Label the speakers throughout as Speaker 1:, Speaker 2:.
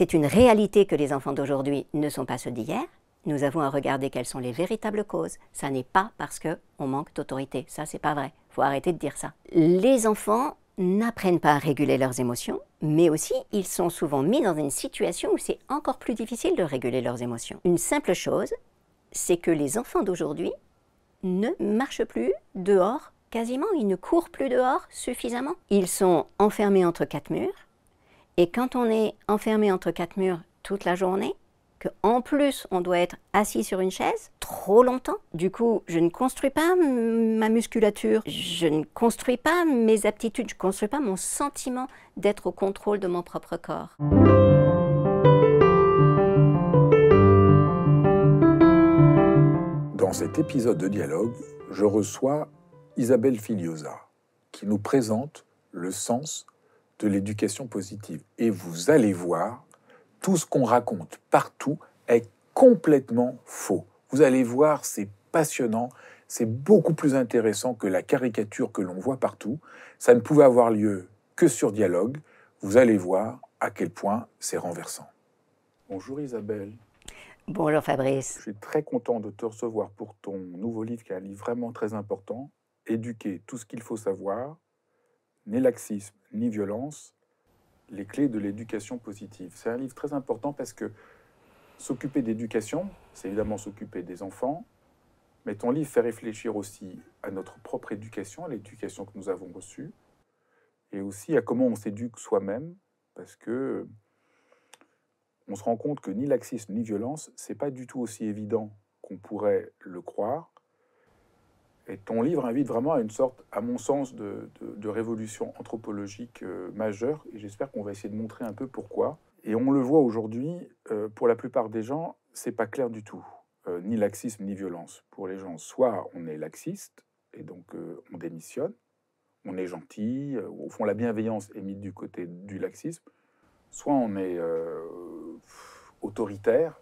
Speaker 1: C'est une réalité que les enfants d'aujourd'hui ne sont pas ceux d'hier. Nous avons à regarder quelles sont les véritables causes. Ça n'est pas parce que on manque d'autorité. Ça, c'est pas vrai. Faut arrêter de dire ça. Les enfants n'apprennent pas à réguler leurs émotions, mais aussi ils sont souvent mis dans une situation où c'est encore plus difficile de réguler leurs émotions. Une simple chose, c'est que les enfants d'aujourd'hui ne marchent plus dehors quasiment, ils ne courent plus dehors suffisamment. Ils sont enfermés entre quatre murs, et quand on est enfermé entre quatre murs toute la journée, que en plus on doit être assis sur une chaise trop longtemps. Du coup, je ne construis pas ma musculature, je ne construis pas mes aptitudes, je ne construis pas mon sentiment d'être au contrôle de mon propre corps.
Speaker 2: Dans cet épisode de dialogue, je reçois Isabelle Filiosa qui nous présente le sens de l'éducation positive. Et vous allez voir, tout ce qu'on raconte partout est complètement faux. Vous allez voir, c'est passionnant, c'est beaucoup plus intéressant que la caricature que l'on voit partout. Ça ne pouvait avoir lieu que sur dialogue. Vous allez voir à quel point c'est renversant. Bonjour Isabelle. Bonjour Fabrice. Je suis très content de te recevoir pour ton nouveau livre qui est un livre vraiment très important, Éduquer tout ce qu'il faut savoir ni laxisme, ni violence, les clés de l'éducation positive. C'est un livre très important parce que s'occuper d'éducation, c'est évidemment s'occuper des enfants, mais ton livre fait réfléchir aussi à notre propre éducation, à l'éducation que nous avons reçue, et aussi à comment on s'éduque soi-même, parce que on se rend compte que ni laxisme ni violence, c'est pas du tout aussi évident qu'on pourrait le croire. Et ton livre invite vraiment à une sorte, à mon sens, de, révolution anthropologique euh, majeure. Et j'espère qu'on va essayer de montrer un peu pourquoi. Et on le voit aujourd'hui, euh, pour la plupart des gens, c'est pas clair du tout. Euh, ni laxisme, ni violence. Pour les gens, soit on est laxiste, et donc on démissionne, on est gentil, au fond la bienveillance est mise du côté du laxisme, soit on est autoritaire.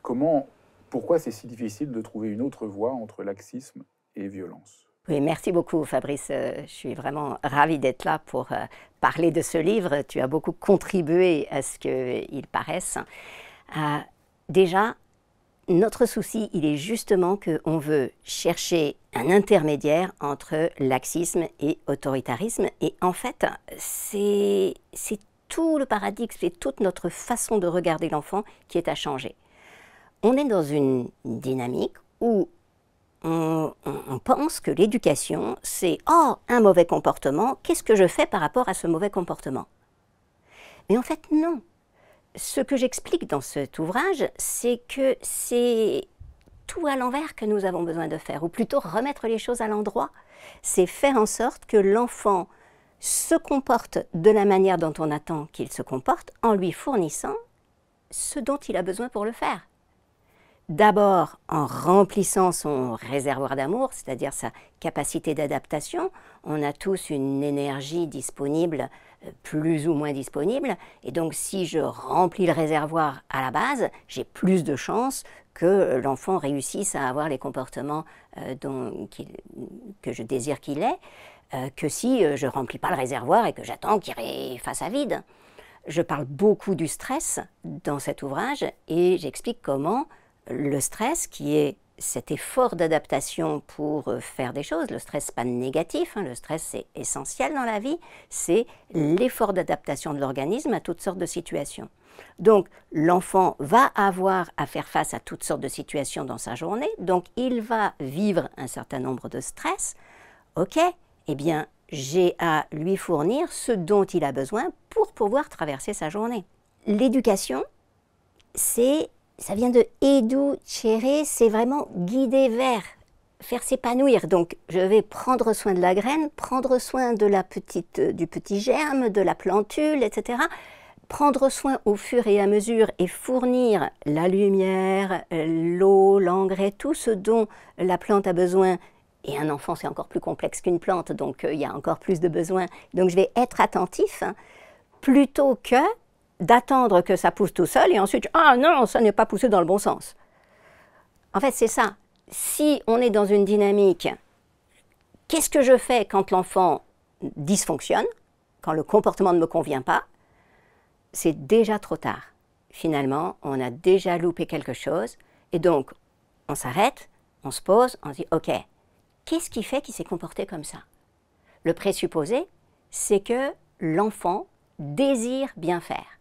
Speaker 2: Comment pourquoi c'est si difficile de trouver une autre voie entre laxisme et violence.
Speaker 1: Oui, merci beaucoup Fabrice. Euh, je suis vraiment ravie d'être là pour euh, parler de ce livre. Tu as beaucoup contribué à ce qu'il euh, paraisse. déjà, notre souci, il est justement qu'on veut chercher un intermédiaire entre laxisme et autoritarisme. Et en fait, c'est tout le paradigme, c'est toute notre façon de regarder l'enfant qui est à changer on est dans une dynamique où on, pense que l'éducation, c'est oh, un mauvais comportement, qu'est-ce que je fais par rapport à ce mauvais comportement Mais en fait, non. Ce que j'explique dans cet ouvrage, c'est que c'est tout à l'envers que nous avons besoin de faire, ou plutôt remettre les choses à l'endroit. C'est faire en sorte que l'enfant se comporte de la manière dont on attend qu'il se comporte en lui fournissant ce dont il a besoin pour le faire d'abord en remplissant son réservoir d'amour, c'est-à-dire sa capacité d'adaptation. On a tous une énergie disponible, euh, plus ou moins disponible, et donc si je remplis le réservoir à la base, j'ai plus de chances que l'enfant réussisse à avoir les comportements euh, que je désire qu'il ait, euh, que si je ne remplis pas le réservoir et que j'attends qu'il fasse à vide. Je parle beaucoup du stress dans cet ouvrage et j'explique comment le stress qui est cet effort d'adaptation pour euh, faire des choses, le stress pas négatif, hein. le stress c'est essentiel dans la vie, c'est l'effort d'adaptation de l'organisme à toutes sortes de situations. Donc l'enfant va avoir à faire face à toutes sortes de situations dans sa journée, donc il va vivre un certain nombre de stress. Ok, eh bien j'ai à lui fournir ce dont il a besoin pour pouvoir traverser sa journée. L'éducation, c'est ça vient de chere », c'est vraiment guider vers, faire s'épanouir. Donc, je vais prendre soin de la graine, prendre soin de la petite, du petit germe, de la plantule, etc. Prendre soin au fur et à mesure et fournir la lumière, l'eau, l'engrais, tout ce dont la plante a besoin. Et un enfant, c'est encore plus complexe qu'une plante, donc euh, il y a encore plus de besoins. Donc, je vais être attentif hein, plutôt que d'attendre que ça pousse tout seul et ensuite, ah non, ça n'est pas poussé dans le bon sens. En fait, c'est ça. Si on est dans une dynamique, qu'est-ce que je fais quand l'enfant dysfonctionne, quand le comportement ne me convient pas C'est déjà trop tard. Finalement, on a déjà loupé quelque chose et donc on s'arrête, on se pose, on dit, OK, qu'est-ce qui fait qu'il s'est comporté comme ça Le présupposé, c'est que l'enfant désire bien faire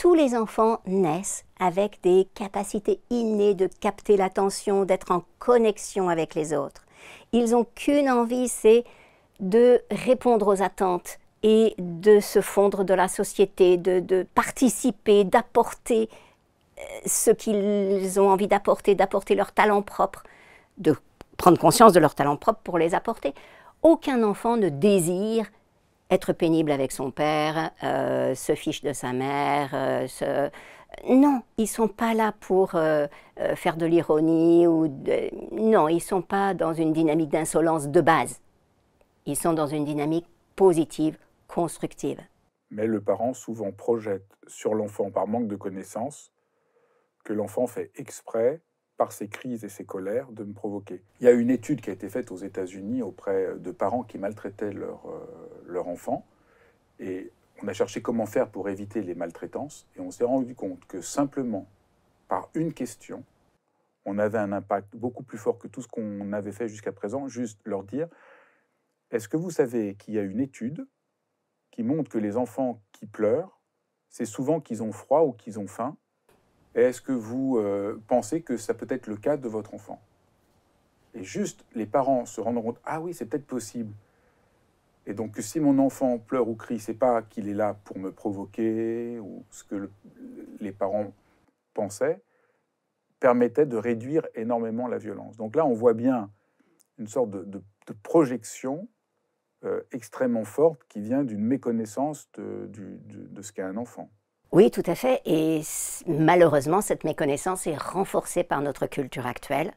Speaker 1: tous les enfants naissent avec des capacités innées de capter l'attention, d'être en connexion avec les autres. Ils n'ont qu'une envie, c'est de répondre aux attentes et de se fondre de la société, de, participer, d'apporter euh, ce qu'ils ont envie d'apporter, d'apporter leur talent propre, de prendre conscience de leur talent propre pour les apporter. Aucun enfant ne désire être pénible avec son père, euh, se fiche de sa mère, euh, Non, ils sont pas là pour euh, faire de l'ironie ou non, ils sont pas dans une dynamique d'insolence de base. Ils sont dans une dynamique positive, constructive.
Speaker 2: Mais le parent souvent projette sur l'enfant par manque de connaissances que l'enfant fait exprès par ses crises et ses colères, de me provoquer. Il y a une étude qui a été faite aux États-Unis auprès euh, de parents qui maltraitaient leur, euh, leur enfant. Et on a cherché comment faire pour éviter les maltraitances. Et on s'est rendu compte que simplement par une question, on avait un impact beaucoup plus fort que tout ce qu'on avait fait jusqu'à présent. Juste leur dire, est-ce que vous savez qu'il y a une étude qui montre que les enfants qui pleurent, c'est souvent qu'ils ont froid ou qu'ils ont faim est-ce que vous euh, pensez que ça peut être le cas de votre enfant Et juste, les parents se rendront compte, ah oui, c'est peut-être possible. Et donc, si mon enfant pleure ou crie, c'est pas qu'il est là pour me provoquer ou ce que les parents pensaient, permettait de réduire énormément la violence. Donc là, on voit bien une sorte de, projection euh, extrêmement forte qui vient d'une méconnaissance de, de ce qu'est un enfant.
Speaker 1: Oui, tout à fait. Et malheureusement, cette méconnaissance est renforcée par notre culture actuelle.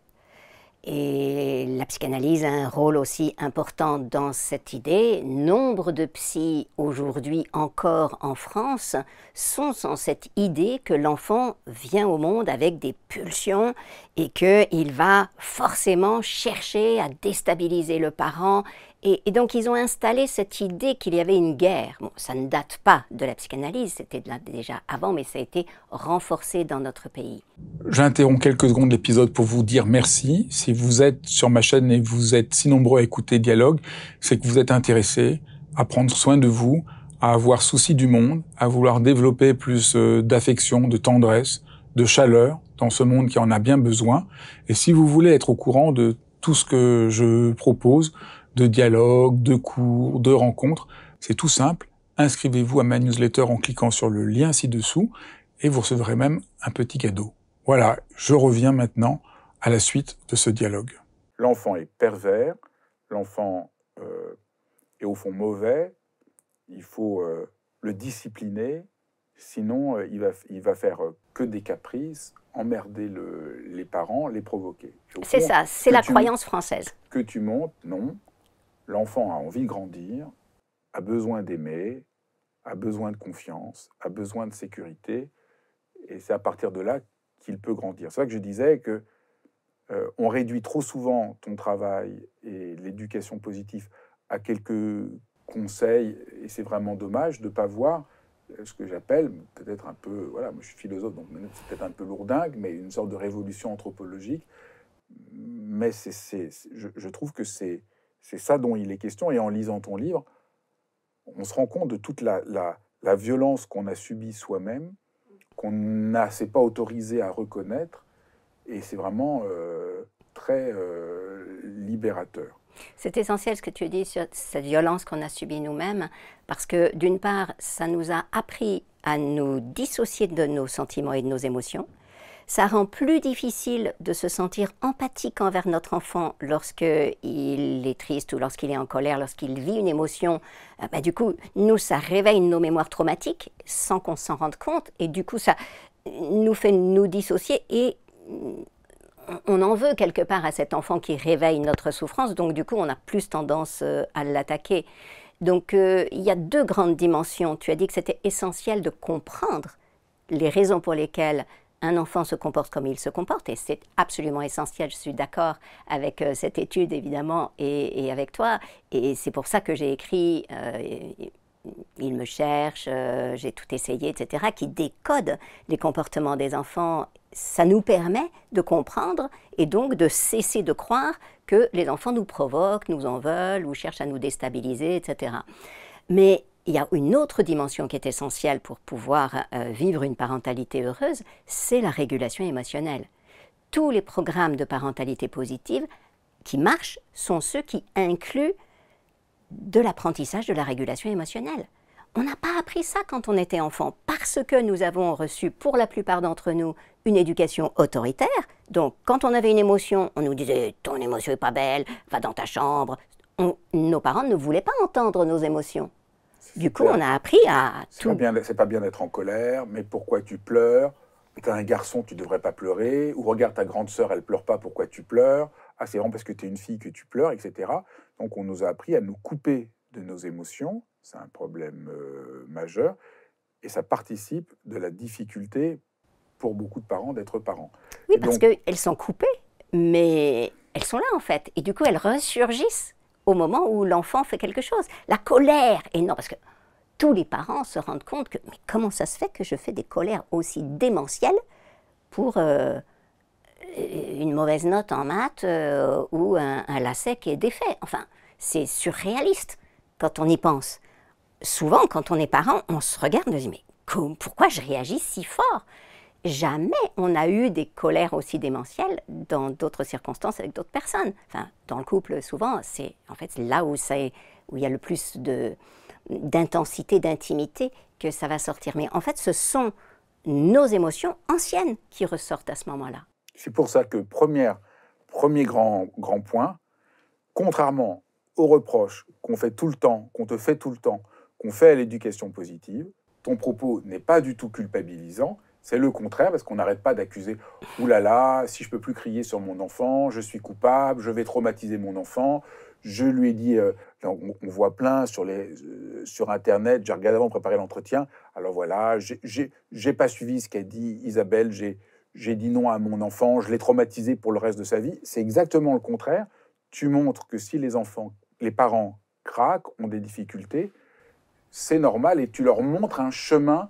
Speaker 1: Et la psychanalyse a un rôle aussi important dans cette idée. Nombre de psys aujourd'hui encore en France sont sans cette idée que l'enfant vient au monde avec des pulsions et qu'il va forcément chercher à déstabiliser le parent et, donc ils ont installé cette idée qu'il y avait une guerre. ça ne date pas de la psychanalyse, c'était déjà avant, mais ça a été renforcé dans notre pays.
Speaker 2: J'interromps quelques secondes l'épisode pour vous dire merci. Si vous êtes sur ma chaîne et vous êtes si nombreux à écouter Dialogue, c'est que vous êtes intéressés à prendre soin de vous, à avoir souci du monde, à vouloir développer plus euh, d'affection, de tendresse, de chaleur dans ce monde qui en a bien besoin. Et si vous voulez être au courant de tout ce que je propose, de dialogues, de cours, de rencontres. C'est tout simple. Inscrivez-vous à ma newsletter en cliquant sur le lien ci-dessous et vous recevrez même un petit cadeau. Voilà, je reviens maintenant à la suite de ce dialogue. L'enfant est pervers, l'enfant euh, est au fond mauvais, il faut euh, le discipliner, sinon euh, il, va, il va faire que des caprices, emmerder les parents, les provoquer. C'est ça, c'est la croyance française. Que tu montes, non, l'enfant a envie de grandir, a besoin d'aimer, a besoin de confiance, a besoin de sécurité, et c'est à partir de là qu'il peut grandir. C'est ça que je disais que euh, on réduit trop souvent ton travail et l'éducation positive à quelques conseils, et c'est vraiment dommage de ne pas voir euh, ce que j'appelle peut-être un peu, voilà, moi je suis philosophe, donc c'est peut-être un peu lourdingue, mais une sorte de révolution anthropologique. Mais c'est, je trouve que c'est c'est ça dont il est question. Et en lisant ton livre, on se rend compte de toute la, violence qu'on a subie soi-même, qu'on ne s'est pas autorisé à reconnaître. Et c'est vraiment euh, très euh, libérateur.
Speaker 1: C'est essentiel ce que tu dis sur cette violence qu'on a subie nous-mêmes, parce que d'une part, ça nous a appris à nous dissocier de nos sentiments et de nos émotions, ça rend plus difficile de se sentir empathique envers notre enfant lorsqu'il est triste ou lorsqu'il est en colère, lorsqu'il vit une émotion. Euh, bah, du coup, nous, ça réveille nos mémoires traumatiques sans qu'on s'en rende compte. Et du coup, ça nous fait nous dissocier et on en veut quelque part à cet enfant qui réveille notre souffrance, donc du coup on a plus tendance euh, à l'attaquer. Donc euh, il y a deux grandes dimensions. Tu as dit que c'était essentiel de comprendre les raisons pour lesquelles un enfant se comporte comme il se comporte, et c'est absolument essentiel, je suis d'accord avec euh, cette étude évidemment et, avec toi, et c'est pour ça que j'ai écrit euh, Il me cherche, euh, j'ai tout essayé, etc., qui décode les comportements des enfants. Ça nous permet de comprendre et donc de cesser de croire que les enfants nous provoquent, nous en veulent ou cherchent à nous déstabiliser, etc. Mais il y a une autre dimension qui est essentielle pour pouvoir euh, vivre une parentalité heureuse, c'est la régulation émotionnelle. Tous les programmes de parentalité positive qui marchent sont ceux qui incluent de l'apprentissage de la régulation émotionnelle. On n'a pas appris ça quand on était enfant parce que nous avons reçu pour la plupart d'entre nous une éducation autoritaire. Donc quand on avait une émotion, on nous disait ton émotion est pas belle, va dans ta chambre. nos parents ne voulaient pas entendre nos émotions. Du coup, on a appris à
Speaker 2: tout. C'est pas bien d'être en colère, mais pourquoi tu pleures T'es un garçon, tu devrais pas pleurer. Ou regarde ta grande sœur, elle pleure pas, pourquoi tu pleures Ah, c'est vraiment parce que tu es une fille que tu pleures, etc. Donc, on nous a appris à nous couper de nos émotions. C'est un problème euh, majeur. Et ça participe de la difficulté pour beaucoup de parents d'être parents.
Speaker 1: Oui, parce qu'elles sont coupées, mais elles sont là en fait. Et du coup, elles ressurgissent au moment où l'enfant fait quelque chose. La colère est énorme, parce que tous les parents se rendent compte que mais comment ça se fait que je fais des colères aussi démentielles pour euh, une mauvaise note en maths euh, ou un, lacet qui est défait. Enfin, c'est surréaliste quand on y pense. Souvent, quand on est parent, on se regarde et on se dit mais pourquoi je réagis si fort jamais on a eu des colères aussi démentielles dans d'autres circonstances avec d'autres personnes. Enfin, dans le couple, souvent, c'est en fait là où, où il y a le plus de, d'intensité, d'intimité que ça va sortir. Mais en fait, ce sont nos émotions anciennes qui ressortent à ce moment-là.
Speaker 2: C'est pour ça que premier grand, grand point, contrairement aux reproches qu'on fait tout le temps, qu'on te fait tout le temps, qu'on fait à l'éducation positive, ton propos n'est pas du tout culpabilisant, c'est le contraire, parce qu'on n'arrête pas d'accuser. Ouh là là, si je peux plus crier sur mon enfant, je suis coupable, je vais traumatiser mon enfant. Je lui ai dit, euh, on, voit plein sur, les, euh, sur Internet, j'ai regardé avant préparer l'entretien. Alors voilà, j'ai pas suivi ce qu'a dit Isabelle, j'ai dit non à mon enfant, je l'ai traumatisé pour le reste de sa vie. C'est exactement le contraire. Tu montres que si les enfants, les parents craquent, ont des difficultés, c'est normal et tu leur montres un chemin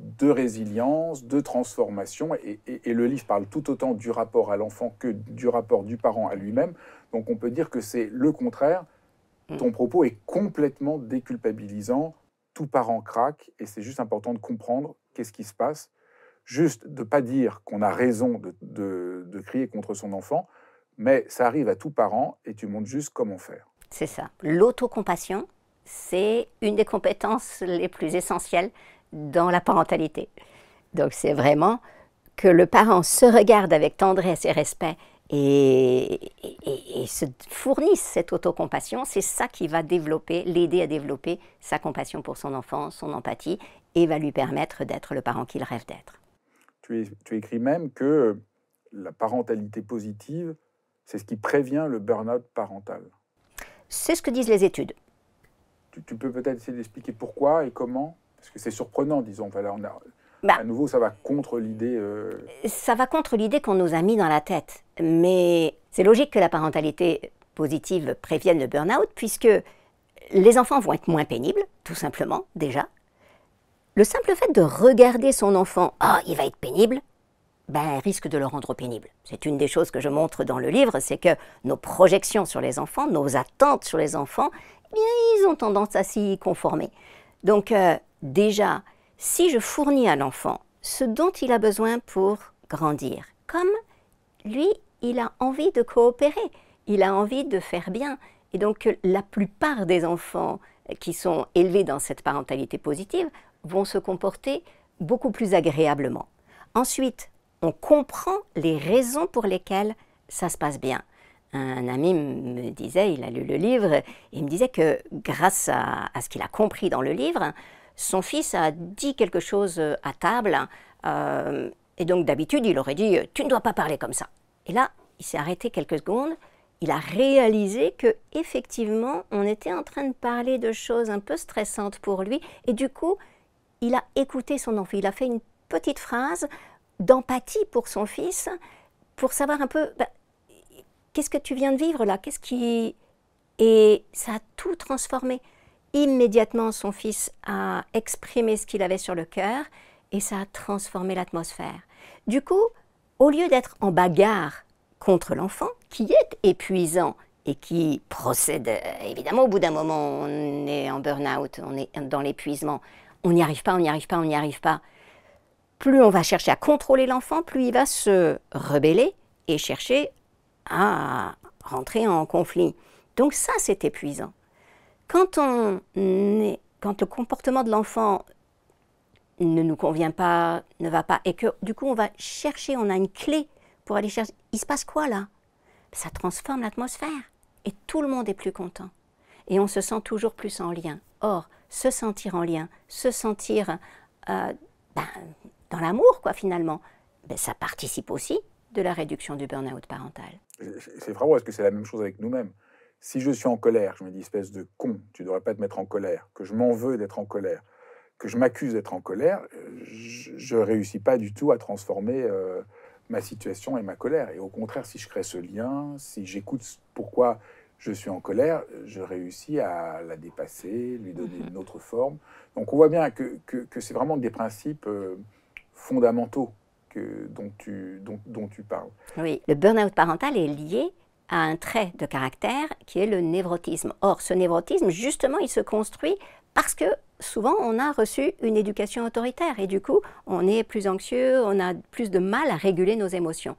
Speaker 2: de résilience, de transformation. Et, le livre parle tout autant du rapport à l'enfant que du rapport du parent à lui-même. Donc on peut dire que c'est le contraire. Mm. Ton propos est complètement déculpabilisant. Tout parent craque et c'est juste important de comprendre qu'est-ce qui se passe. Juste de ne pas dire qu'on a raison de, de crier contre son enfant, mais ça arrive à tout parent et tu montres juste comment faire. C'est ça.
Speaker 1: L'autocompassion, c'est une des compétences les plus essentielles dans la parentalité. Donc c'est vraiment que le parent se regarde avec tendresse et respect et, se fournisse cette autocompassion, c'est ça qui va développer, l'aider à développer sa compassion pour son enfant, son empathie, et va lui permettre d'être le parent qu'il
Speaker 2: rêve d'être. Tu, écris même que la parentalité positive, c'est ce qui prévient le burn-out parental. C'est ce que disent les études. tu peux peut-être essayer d'expliquer pourquoi et comment parce que c'est surprenant, disons. Voilà, on a, bah. à nouveau, ça va contre l'idée. Euh,
Speaker 1: ça va contre l'idée qu'on nous a mis dans la tête. Mais c'est logique que la parentalité positive prévienne le burn-out, puisque les enfants vont être moins pénibles, tout simplement, déjà. Le simple fait de regarder son enfant, oh, il va être pénible, ben, risque de le rendre pénible. C'est une des choses que je montre dans le livre, c'est que nos projections sur les enfants, nos attentes sur les enfants, eh bien, ils ont tendance à s'y conformer. Donc, euh, déjà, si je fournis à l'enfant ce dont il a besoin pour grandir, comme lui, il a envie de coopérer, il a envie de faire bien. Et donc la plupart des enfants qui sont élevés dans cette parentalité positive vont se comporter beaucoup plus agréablement. Ensuite, on comprend les raisons pour lesquelles ça se passe bien. Un ami me disait, il a lu le livre, il me disait que grâce à, à ce qu'il a compris dans le livre, son fils a dit quelque chose euh, à table, euh, et donc d'habitude, il aurait dit euh, Tu ne dois pas parler comme ça. Et là, il s'est arrêté quelques secondes, il a réalisé qu'effectivement on était en train de parler de choses un peu stressantes pour lui, et du coup, il a écouté son enfant. Il a fait une petite phrase d'empathie pour son fils, pour savoir un peu bah, qu'est-ce que tu viens de vivre là, qu'est-ce qui et ça a tout transformé. Immédiatement, son fils a exprimé ce qu'il avait sur le cœur et ça a transformé l'atmosphère. Du coup, au lieu d'être en bagarre contre l'enfant, qui est épuisant et qui procède, évidemment, au bout d'un moment, on est en burn-out, on est dans l'épuisement, on n'y arrive pas, on n'y arrive pas, on n'y arrive pas. Plus on va chercher à contrôler l'enfant, plus il va se rebeller et chercher à rentrer en conflit. Donc ça, c'est épuisant. Quand, on quand le comportement de l'enfant ne nous convient pas, ne va pas, et que du coup on va chercher, on a une clé pour aller chercher, il se passe quoi là Ça transforme l'atmosphère et tout le monde est plus content. Et on se sent toujours plus en lien. Or, se sentir en lien, se sentir euh, ben, dans l'amour, quoi, finalement,
Speaker 2: ben, ça participe
Speaker 1: aussi de la réduction du burn-out parental.
Speaker 2: C'est vraiment, est-ce que c'est la même chose avec nous-mêmes si je suis en colère, je me dis espèce de con, tu ne devrais pas te mettre en colère, que je m'en veux d'être en colère, que je m'accuse d'être en colère, euh, je ne réussis pas du tout à transformer euh, ma situation et ma colère. Et au contraire, si je crée ce lien, si j'écoute pourquoi je suis en colère, je réussis à la dépasser, lui donner mhm. une autre forme. Donc on voit bien que, que, c'est vraiment des principes euh, fondamentaux que, dont, tu, dont, dont tu parles.
Speaker 1: Oui, le burn-out parental est lié a un trait de caractère qui est le névrotisme. Or, ce névrotisme, justement, il se construit parce que souvent on a reçu une éducation autoritaire et du coup on est plus anxieux, on a plus de mal à réguler nos émotions.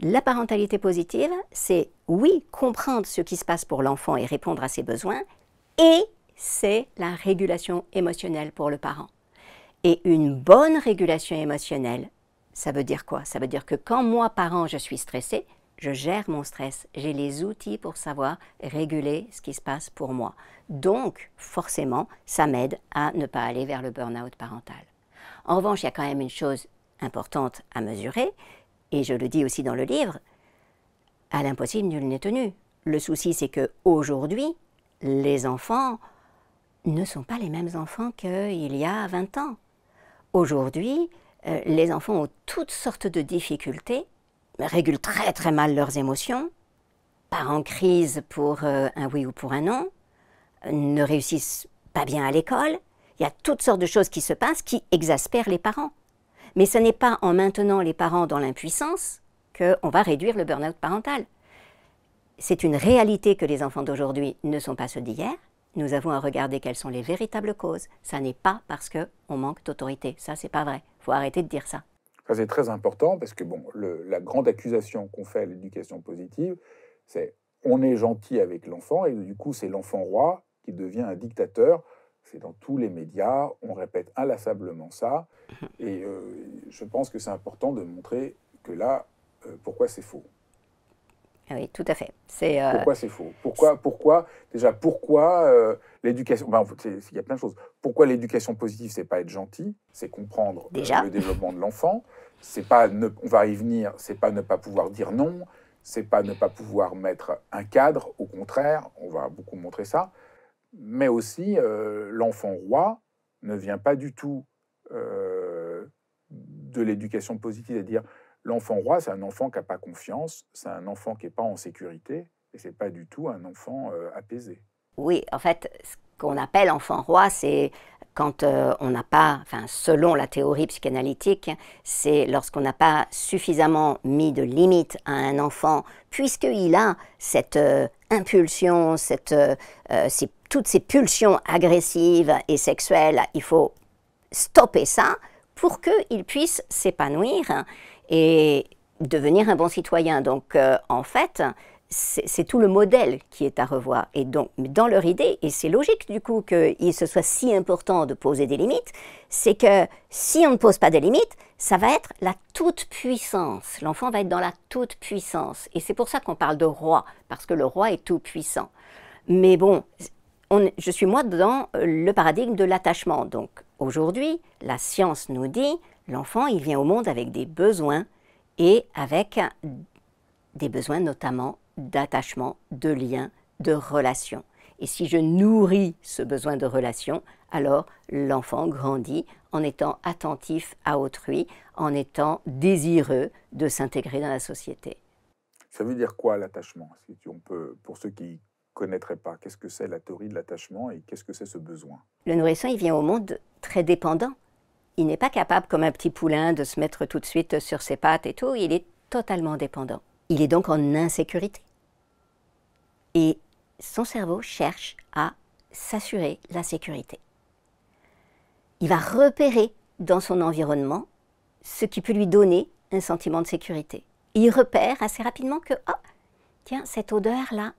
Speaker 1: La parentalité positive, c'est oui, comprendre ce qui se passe pour l'enfant et répondre à ses besoins, et c'est la régulation émotionnelle pour le parent. Et une bonne régulation émotionnelle, ça veut dire quoi Ça veut dire que quand moi, parent, je suis stressé, je gère mon stress, j'ai les outils pour savoir réguler ce qui se passe pour moi. Donc, forcément, ça m'aide à ne pas aller vers le burn-out parental. En revanche, il y a quand même une chose importante à mesurer, et je le dis aussi dans le livre, à l'impossible, nul n'est tenu. Le souci, c'est que aujourd'hui, les enfants ne sont pas les mêmes enfants qu'il y a 20 ans. Aujourd'hui, euh, les enfants ont toutes sortes de difficultés régulent très très mal leurs émotions, partent en crise pour euh, un oui ou pour un non, ne réussissent pas bien à l'école. Il y a toutes sortes de choses qui se passent qui exaspèrent les parents. Mais ce n'est pas en maintenant les parents dans l'impuissance qu'on va réduire le burn-out parental. C'est une réalité que les enfants d'aujourd'hui ne sont pas ceux d'hier. Nous avons à regarder quelles sont les véritables causes. Ça n'est pas parce qu'on manque d'autorité. Ça, c'est pas vrai. Il Faut arrêter de dire ça
Speaker 2: c'est très important parce que bon, la grande accusation qu'on fait à l'éducation positive, c'est on est gentil avec l'enfant et du coup, c'est l'enfant roi qui devient un dictateur. C'est dans tous les médias, on répète inlassablement ça. Et euh, je pense que c'est important de montrer que là, euh, pourquoi c'est faux.
Speaker 1: Ah oui, tout à fait. Euh, pourquoi c'est faux Pourquoi,
Speaker 2: pourquoi déjà, pourquoi euh, l'éducation ben, Il y a plein de choses. Pourquoi l'éducation positive, c'est pas être gentil, c'est comprendre euh, le développement de l'enfant. C'est pas, ne, on va y venir. C'est pas ne pas pouvoir dire non. C'est pas ne pas pouvoir mettre un cadre. Au contraire, on va beaucoup montrer ça. Mais aussi, l'enfant roi ne vient pas du tout de l'éducation positive, c'est-à-dire L'enfant roi, c'est un enfant qui n'a pas confiance, c'est un enfant qui n'est pas en sécurité, et ce n'est pas du tout un enfant euh, apaisé.
Speaker 1: Oui, en fait, ce qu'on appelle enfant roi, c'est quand euh, on n'a pas, enfin, selon la théorie psychanalytique, c'est lorsqu'on n'a pas suffisamment mis de limites à un enfant, puisqu'il a cette euh, impulsion, toutes ces pulsions agressives et sexuelles, il faut stopper ça pour qu'il puisse s'épanouir et devenir un bon citoyen. Donc, euh, en fait, c'est tout le modèle qui est à revoir. Et donc, dans leur idée, et c'est logique du coup qu'il se soit si important de poser des limites, c'est que si on ne pose pas des limites, ça va être la toute-puissance. L'enfant va être dans la toute-puissance. Et c'est pour ça qu'on parle de roi, parce que le roi est tout-puissant. Mais bon, je suis moi dans euh, le paradigme de l'attachement. Donc aujourd'hui, la science nous dit, l'enfant, il vient au monde avec des besoins et avec des besoins notamment d'attachement, de lien, de relation. Et si je nourris ce besoin de relation, alors l'enfant grandit en étant attentif à autrui, en étant désireux de s'intégrer dans la société.
Speaker 2: Ça veut dire quoi l'attachement on peut, Pour ceux qui connaîtrait pas. Qu'est-ce que c'est la théorie de l'attachement et qu'est-ce que c'est ce besoin
Speaker 1: Le nourrisson, il vient au monde très dépendant. Il n'est pas capable, comme un petit poulain, de se mettre tout de suite sur ses pattes et tout. Il est totalement dépendant. Il est donc en insécurité. Et son cerveau cherche à s'assurer la sécurité. Il va repérer dans son environnement ce qui peut lui donner un sentiment de sécurité. il repère assez rapidement que, oh, tiens, cette odeur-là,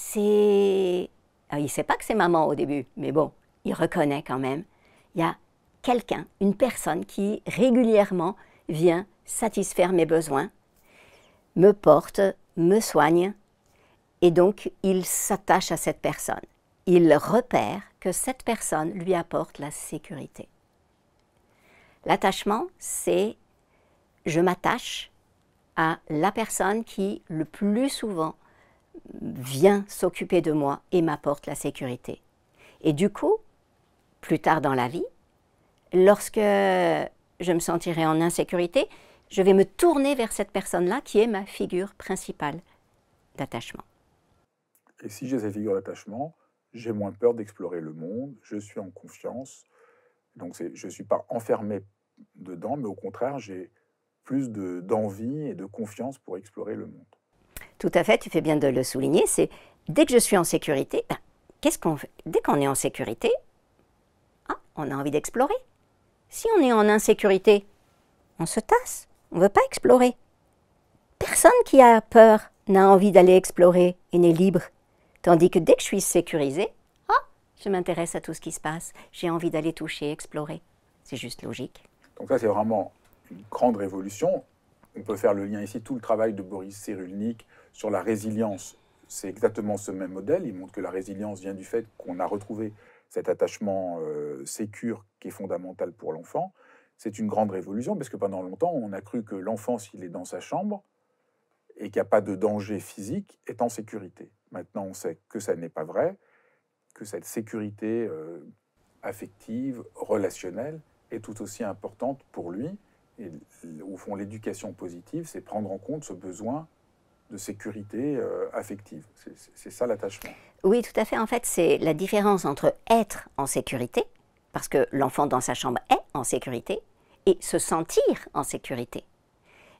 Speaker 1: c'est... Euh, il ne sait pas que c'est maman au début, mais bon, il reconnaît quand même. Il y a quelqu'un, une personne qui régulièrement vient satisfaire mes besoins, me porte, me soigne, et donc il s'attache à cette personne. Il repère que cette personne lui apporte la sécurité. L'attachement, c'est je m'attache à la personne qui, le plus souvent, vient s'occuper de moi et m'apporte la sécurité. Et du coup, plus tard dans la vie, lorsque je me sentirai en insécurité, je vais me tourner vers cette personne-là qui est ma figure principale d'attachement.
Speaker 2: Et si j'ai cette figure d'attachement, j'ai moins peur d'explorer le monde, je suis en confiance, donc je ne suis pas enfermé dedans, mais au contraire, j'ai plus d'envie et de confiance pour explorer le monde.
Speaker 1: Tout à fait, tu fais bien de le souligner. C'est dès que je suis en sécurité, ben, qu'est-ce qu'on fait Dès qu'on est en sécurité, hein, on a envie d'explorer. Si on est en insécurité, on se tasse, on ne veut pas explorer. Personne qui a peur n'a envie d'aller explorer et n'est libre. Tandis que dès que je suis sécurisé, ah, oh, je m'intéresse à tout ce qui se passe, j'ai envie d'aller toucher, explorer. C'est juste logique.
Speaker 2: Donc ça, c'est vraiment une grande révolution. On peut faire le lien ici, tout le travail de Boris Cyrulnik, sur la résilience, c'est exactement ce même modèle. Il montre que la résilience vient du fait qu'on a retrouvé cet attachement euh, sécure qui est fondamental pour l'enfant. C'est une grande révolution parce que pendant longtemps, on a cru que l'enfant, s'il est dans sa chambre et qu'il n'y a pas de danger physique, est en sécurité. Maintenant, on sait que ça n'est pas vrai, que cette sécurité euh, affective, relationnelle, est tout aussi importante pour lui. Et au fond, l'éducation positive, c'est prendre en compte ce besoin de sécurité euh, affective. C'est ça l'attachement.
Speaker 1: Oui, tout à fait. En fait, c'est la différence entre être en sécurité, parce que l'enfant dans sa chambre est en sécurité, et se sentir en sécurité.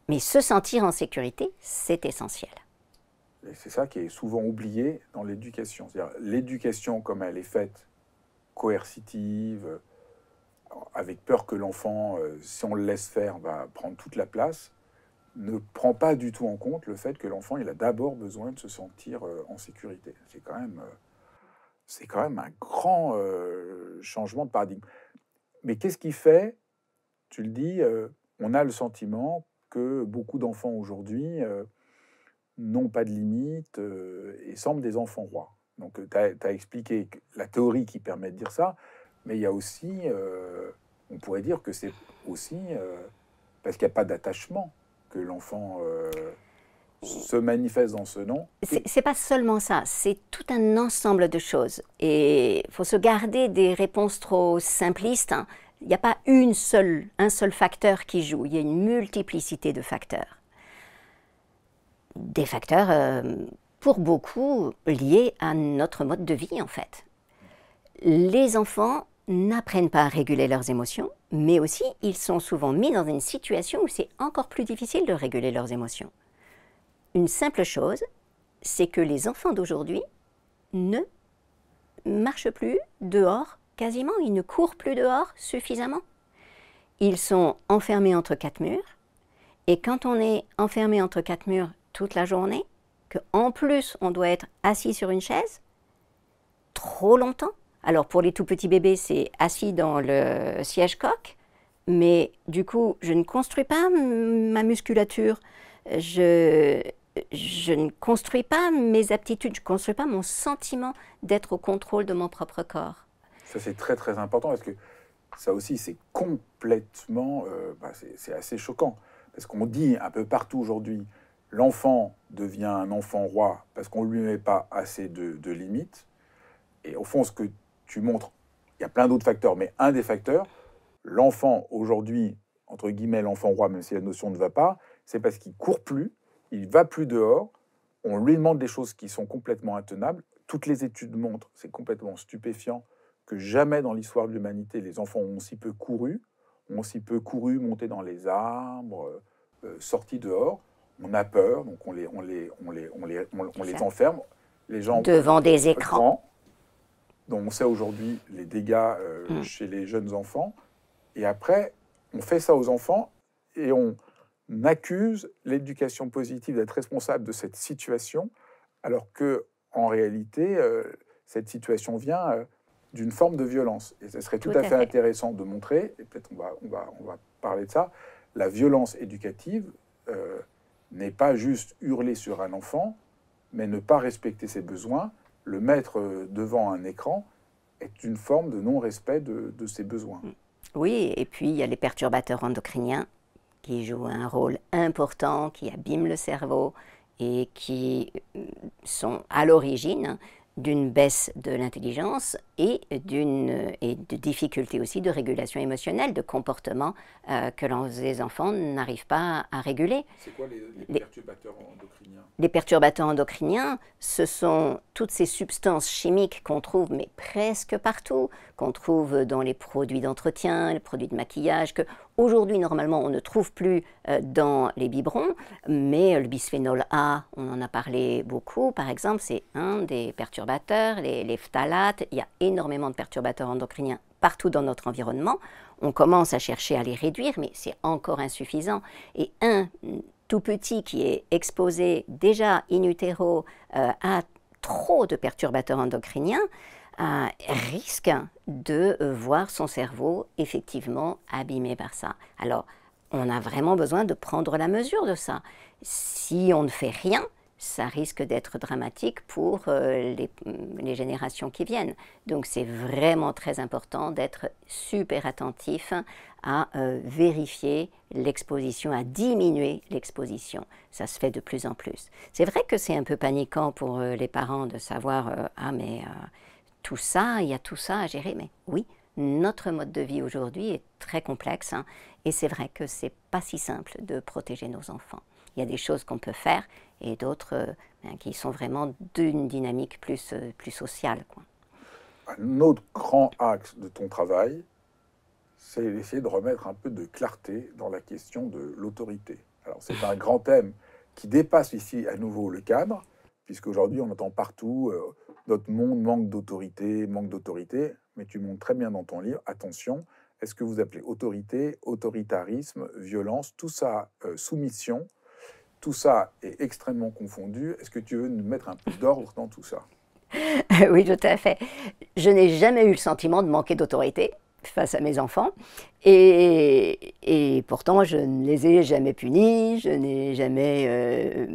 Speaker 1: Mais se sentir en sécurité, c'est essentiel.
Speaker 2: c'est ça qui est souvent oublié dans l'éducation. cest à l'éducation comme elle est faite, coercitive, euh, avec peur que l'enfant, euh, si on le laisse faire, va prendre toute la place ne prend pas du tout en compte le fait que l'enfant, il a d'abord besoin de se sentir euh, en sécurité. C'est quand même, euh, un grand euh, changement de paradigme. Mais qu'est-ce qui fait, tu le dis, on a le sentiment que beaucoup d'enfants aujourd'hui n'ont pas de limites et semblent des enfants rois. Donc tu as, expliqué la théorie qui permet de dire ça, mais il y a aussi, on pourrait dire que c'est aussi parce qu'il n'y a pas d'attachement que l'enfant euh, se manifeste dans ce nom.
Speaker 1: C'est pas seulement ça, c'est tout un ensemble de choses. Et il faut se garder des réponses trop simplistes. Hein. Il n'y a pas une seule, un seul facteur qui joue, il y a une multiplicité de facteurs. Des facteurs, euh, pour beaucoup, liés à notre mode de vie, en fait. Les enfants n'apprennent pas à réguler leurs émotions, mais aussi ils sont souvent mis dans une situation où c'est encore plus difficile de réguler leurs émotions. Une simple chose, c'est que les enfants d'aujourd'hui ne marchent plus dehors quasiment, ils ne courent plus dehors suffisamment. Ils sont enfermés entre quatre murs, et quand on est enfermé entre quatre murs toute la journée, qu'en plus on doit être assis sur une chaise, trop longtemps, alors pour les tout petits bébés, c'est assis dans le siège coque, mais du coup, je ne construis pas ma musculature, je, ne construis pas mes aptitudes, je ne construis pas mon sentiment d'être au contrôle de mon propre
Speaker 2: corps. Ça, c'est très très important parce que ça aussi, c'est complètement. Euh, bah, c'est assez choquant. Parce qu'on dit un peu partout aujourd'hui, l'enfant devient un enfant roi parce qu'on ne lui met pas assez de, de limites. Et au fond, ce que tu montres. Il y a plein d'autres facteurs, mais un des facteurs, l'enfant aujourd'hui, entre guillemets, l'enfant roi, même si la notion ne va pas, c'est parce qu'il court plus, il va plus dehors, on lui demande des choses qui sont complètement intenables. Toutes les études montrent, c'est complètement stupéfiant, que jamais dans l'histoire de l'humanité, les enfants ont si peu couru, ont si peu couru, monté dans les arbres, euh, euh, sorti dehors. On a peur, donc on les, on les, on les, on les enferme. Les gens
Speaker 1: devant des écrans
Speaker 2: dont on sait aujourd'hui les dégâts euh, mm. chez les jeunes enfants. Et après, on fait ça aux enfants et on accuse l'éducation positive d'être responsable de cette situation, alors que en réalité, euh, cette situation vient euh, d'une forme de violence. Et ce serait tout, à fait, intéressant de montrer, et peut-être on va, on, va, on va parler de ça, la violence éducative n'est pas juste hurler sur un enfant, mais ne pas respecter ses besoins, le mettre euh, devant un écran est une forme de non-respect de, ses besoins. Mm.
Speaker 1: Oui, et puis il y a les perturbateurs endocriniens qui jouent un rôle important, qui abîment le cerveau et qui euh, sont à l'origine d'une baisse de l'intelligence et, et de difficultés aussi de régulation émotionnelle, de comportement euh, que les enfants n'arrivent pas à réguler.
Speaker 2: C'est quoi les, perturbateurs endocriniens
Speaker 1: Les perturbateurs endocriniens, ce sont toutes ces substances chimiques qu'on trouve mais presque partout, qu'on trouve dans les produits d'entretien, les produits de maquillage, que aujourd'hui normalement on ne trouve plus euh, dans les biberons, mais le bisphénol A, on en a parlé beaucoup, par exemple, c'est un des perturbateurs, les, phtalates, il y a énormément de perturbateurs endocriniens partout dans notre environnement. On commence à chercher à les réduire, mais c'est encore insuffisant. Et un tout petit qui est exposé déjà in utero euh, à trop de perturbateurs endocriniens, risque de euh, voir son cerveau effectivement abîmé par ça. Alors, on a vraiment besoin de prendre la mesure de ça. Si on ne fait rien, ça risque d'être dramatique pour euh, mm, les, générations qui viennent. Donc c'est vraiment très important d'être super attentif à euh, vérifier l'exposition, à diminuer l'exposition. Ça se fait de plus en plus. C'est vrai que c'est un peu paniquant pour les parents de savoir, ah mais tout ça, il y a tout ça à gérer. Mais oui, notre mode de vie aujourd'hui est très complexe hein. et c'est vrai que c'est pas si simple de protéger nos enfants. Il y a des choses qu'on peut faire et d'autres euh, ben, qui sont vraiment d'une dynamique plus, euh, plus sociale. Quoi.
Speaker 2: Un autre grand axe de ton travail, c'est d'essayer de remettre un peu de clarté dans la question de l'autorité. Alors c'est un grand thème qui dépasse ici à nouveau le cadre, puisque aujourd'hui on entend partout, euh, notre monde manque d'autorité, manque d'autorité, mais tu montres très bien dans ton livre, attention, est-ce que vous appelez autorité, autoritarisme, violence, tout ça, euh, soumission, tout ça est extrêmement confondu. Est-ce que tu veux nous mettre un peu d'ordre dans tout ça Oui, tout à fait. Je n'ai
Speaker 1: jamais eu le sentiment de manquer d'autorité face à mes enfants. Et, pourtant, je ne les ai jamais punis, je n'ai jamais. Euh,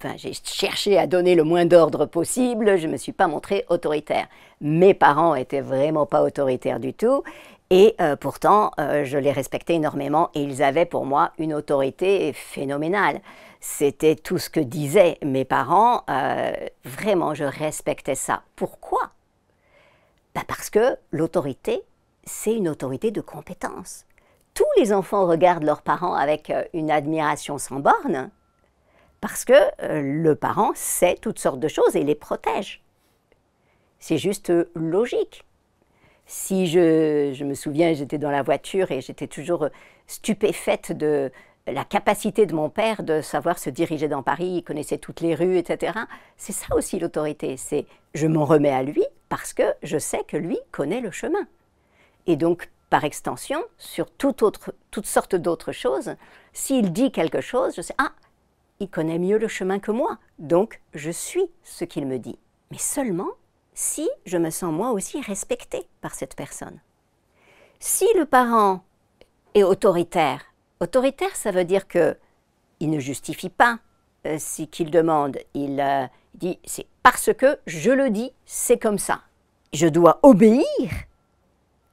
Speaker 1: enfin, j'ai cherché à donner le moins d'ordre possible, je ne me suis pas montrée autoritaire. Mes parents étaient vraiment pas autoritaires du tout, et euh, pourtant, euh, je les respectais énormément, et ils avaient pour moi une autorité phénoménale. C'était tout ce que disaient mes parents. vraiment, je respectais ça. Pourquoi bah, Parce que l'autorité, c'est une autorité de compétence. Tous les enfants regardent leurs parents avec euh, une admiration sans borne parce que euh, le parent sait toutes sortes de choses et les protège. C'est juste euh, logique. Si je, me souviens, j'étais dans la voiture et j'étais toujours stupéfaite de la capacité de mon père de savoir se diriger dans Paris, il connaissait toutes les rues, etc. C'est ça aussi l'autorité, c'est je m'en remets à lui parce que je sais que lui connaît le chemin et donc par extension sur toutes sortes d'autres choses. S'il dit quelque chose, je sais, ah, il connaît mieux le chemin que moi, donc je suis ce qu'il me dit. Mais seulement si je me sens moi aussi respecté par cette personne. Si le parent est autoritaire, autoritaire ça veut dire que il ne justifie pas ce euh, qu'il demande, euh, il dit c'est parce que je le dis, c'est comme ça. Je dois obéir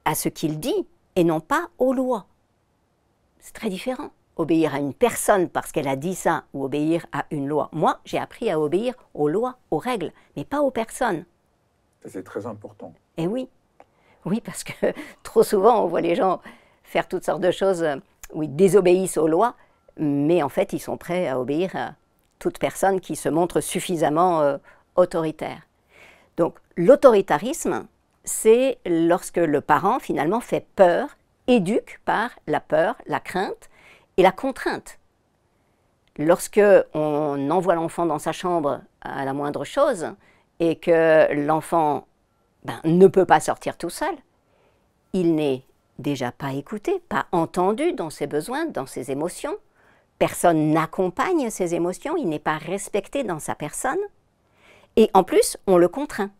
Speaker 1: à ce qu'il dit et non pas aux lois. C'est très différent. Obéir à une personne parce qu'elle a dit ça ou obéir à une loi. Moi, j'ai appris à obéir aux lois, aux règles, mais pas aux personnes. C'est très important. Et eh oui. Oui, parce que trop souvent, on voit les gens faire toutes sortes de choses euh, où ils désobéissent aux lois, mais en fait, ils sont prêts à obéir à toute personne qui se montre suffisamment euh, autoritaire. Donc, l'autoritarisme, c'est lorsque le parent finalement fait peur, éduque par la peur, la crainte et la contrainte. Lorsque on envoie l'enfant dans sa chambre à la moindre chose et que l'enfant ben, ne peut pas sortir tout seul, il n'est déjà pas écouté, pas entendu dans ses besoins, dans ses émotions. Personne n'accompagne ses émotions, il n'est pas respecté dans sa personne. Et en plus, on le contraint.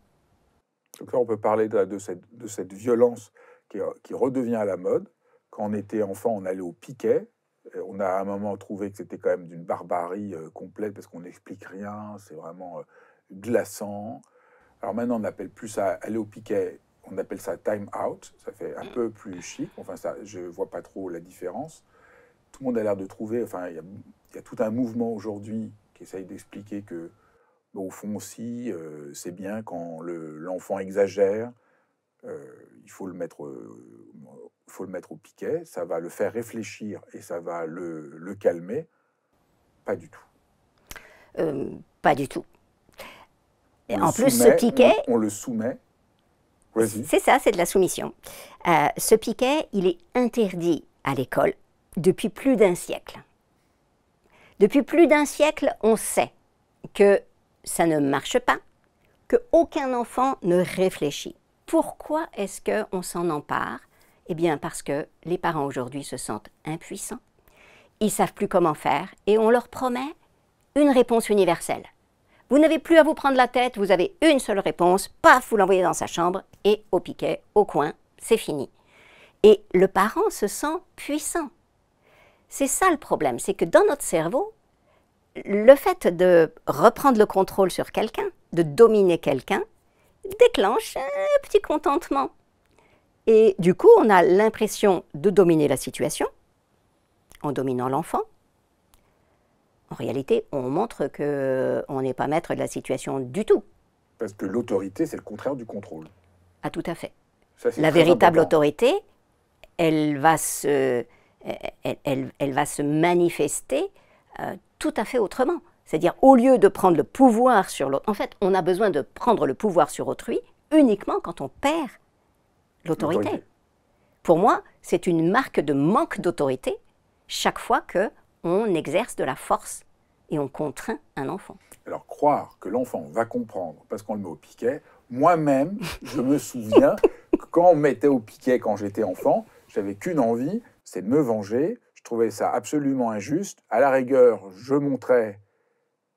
Speaker 2: Donc là, on peut parler de, cette, violence euh, qui, redevient à la mode. Quand on était enfant, on allait au piquet. Euh, on a à un moment trouvé que c'était quand même d'une barbarie euh, complète parce qu'on n'explique rien, c'est vraiment glaçant. Alors maintenant, on n'appelle plus ça aller au piquet, on appelle ça time out. Ça fait un peu plus chic. Enfin, ça, je vois pas trop la différence. Tout le monde a l'air de trouver. Enfin, il y, y, a tout un mouvement aujourd'hui qui essaye d'expliquer que au fond aussi, euh, c'est bien quand l'enfant exagère, euh, il faut le, mettre, euh, faut le mettre au piquet, ça va le faire réfléchir et ça va le, calmer. Pas du tout. pas du tout. en plus, ce piquet... on, le soumet c'est
Speaker 1: ça, c'est de la soumission. ce piquet, il est interdit à l'école depuis plus d'un siècle. Depuis plus d'un siècle, on sait que ça ne marche pas, qu'aucun enfant ne réfléchit. Pourquoi est-ce qu'on s'en empare Eh bien parce que les parents aujourd'hui se sentent impuissants, ils savent plus comment faire et on leur promet une réponse universelle. Vous n'avez plus à vous prendre la tête, vous avez une seule réponse, paf, vous l'envoyez dans sa chambre et au piquet, au coin, c'est fini. Et le parent se sent puissant. C'est ça le problème, c'est que dans notre cerveau, le fait de reprendre le contrôle sur quelqu'un, de dominer quelqu'un, déclenche un petit contentement. Et du coup, on a l'impression de dominer la situation en dominant l'enfant. En réalité, on montre que on n'est pas maître de la situation du tout.
Speaker 2: Parce que l'autorité, c'est le contraire du contrôle. Ah, tout à fait. la véritable
Speaker 1: autorité, elle va se, elle, va se manifester euh, tout à fait autrement. C'est-à-dire, au lieu de prendre le pouvoir sur l'autre, en fait, on a besoin de prendre le pouvoir sur autrui uniquement quand on perd l'autorité. Pour moi, c'est une marque de manque d'autorité chaque fois que on exerce de la force et on contraint un enfant.
Speaker 2: Alors croire que l'enfant va comprendre parce qu'on le met au piquet, moi-même, je me souviens que quand on mettait au piquet quand j'étais enfant, j'avais qu'une envie, c'est de me venger, je trouvais ça absolument injuste. À la rigueur, je montrais,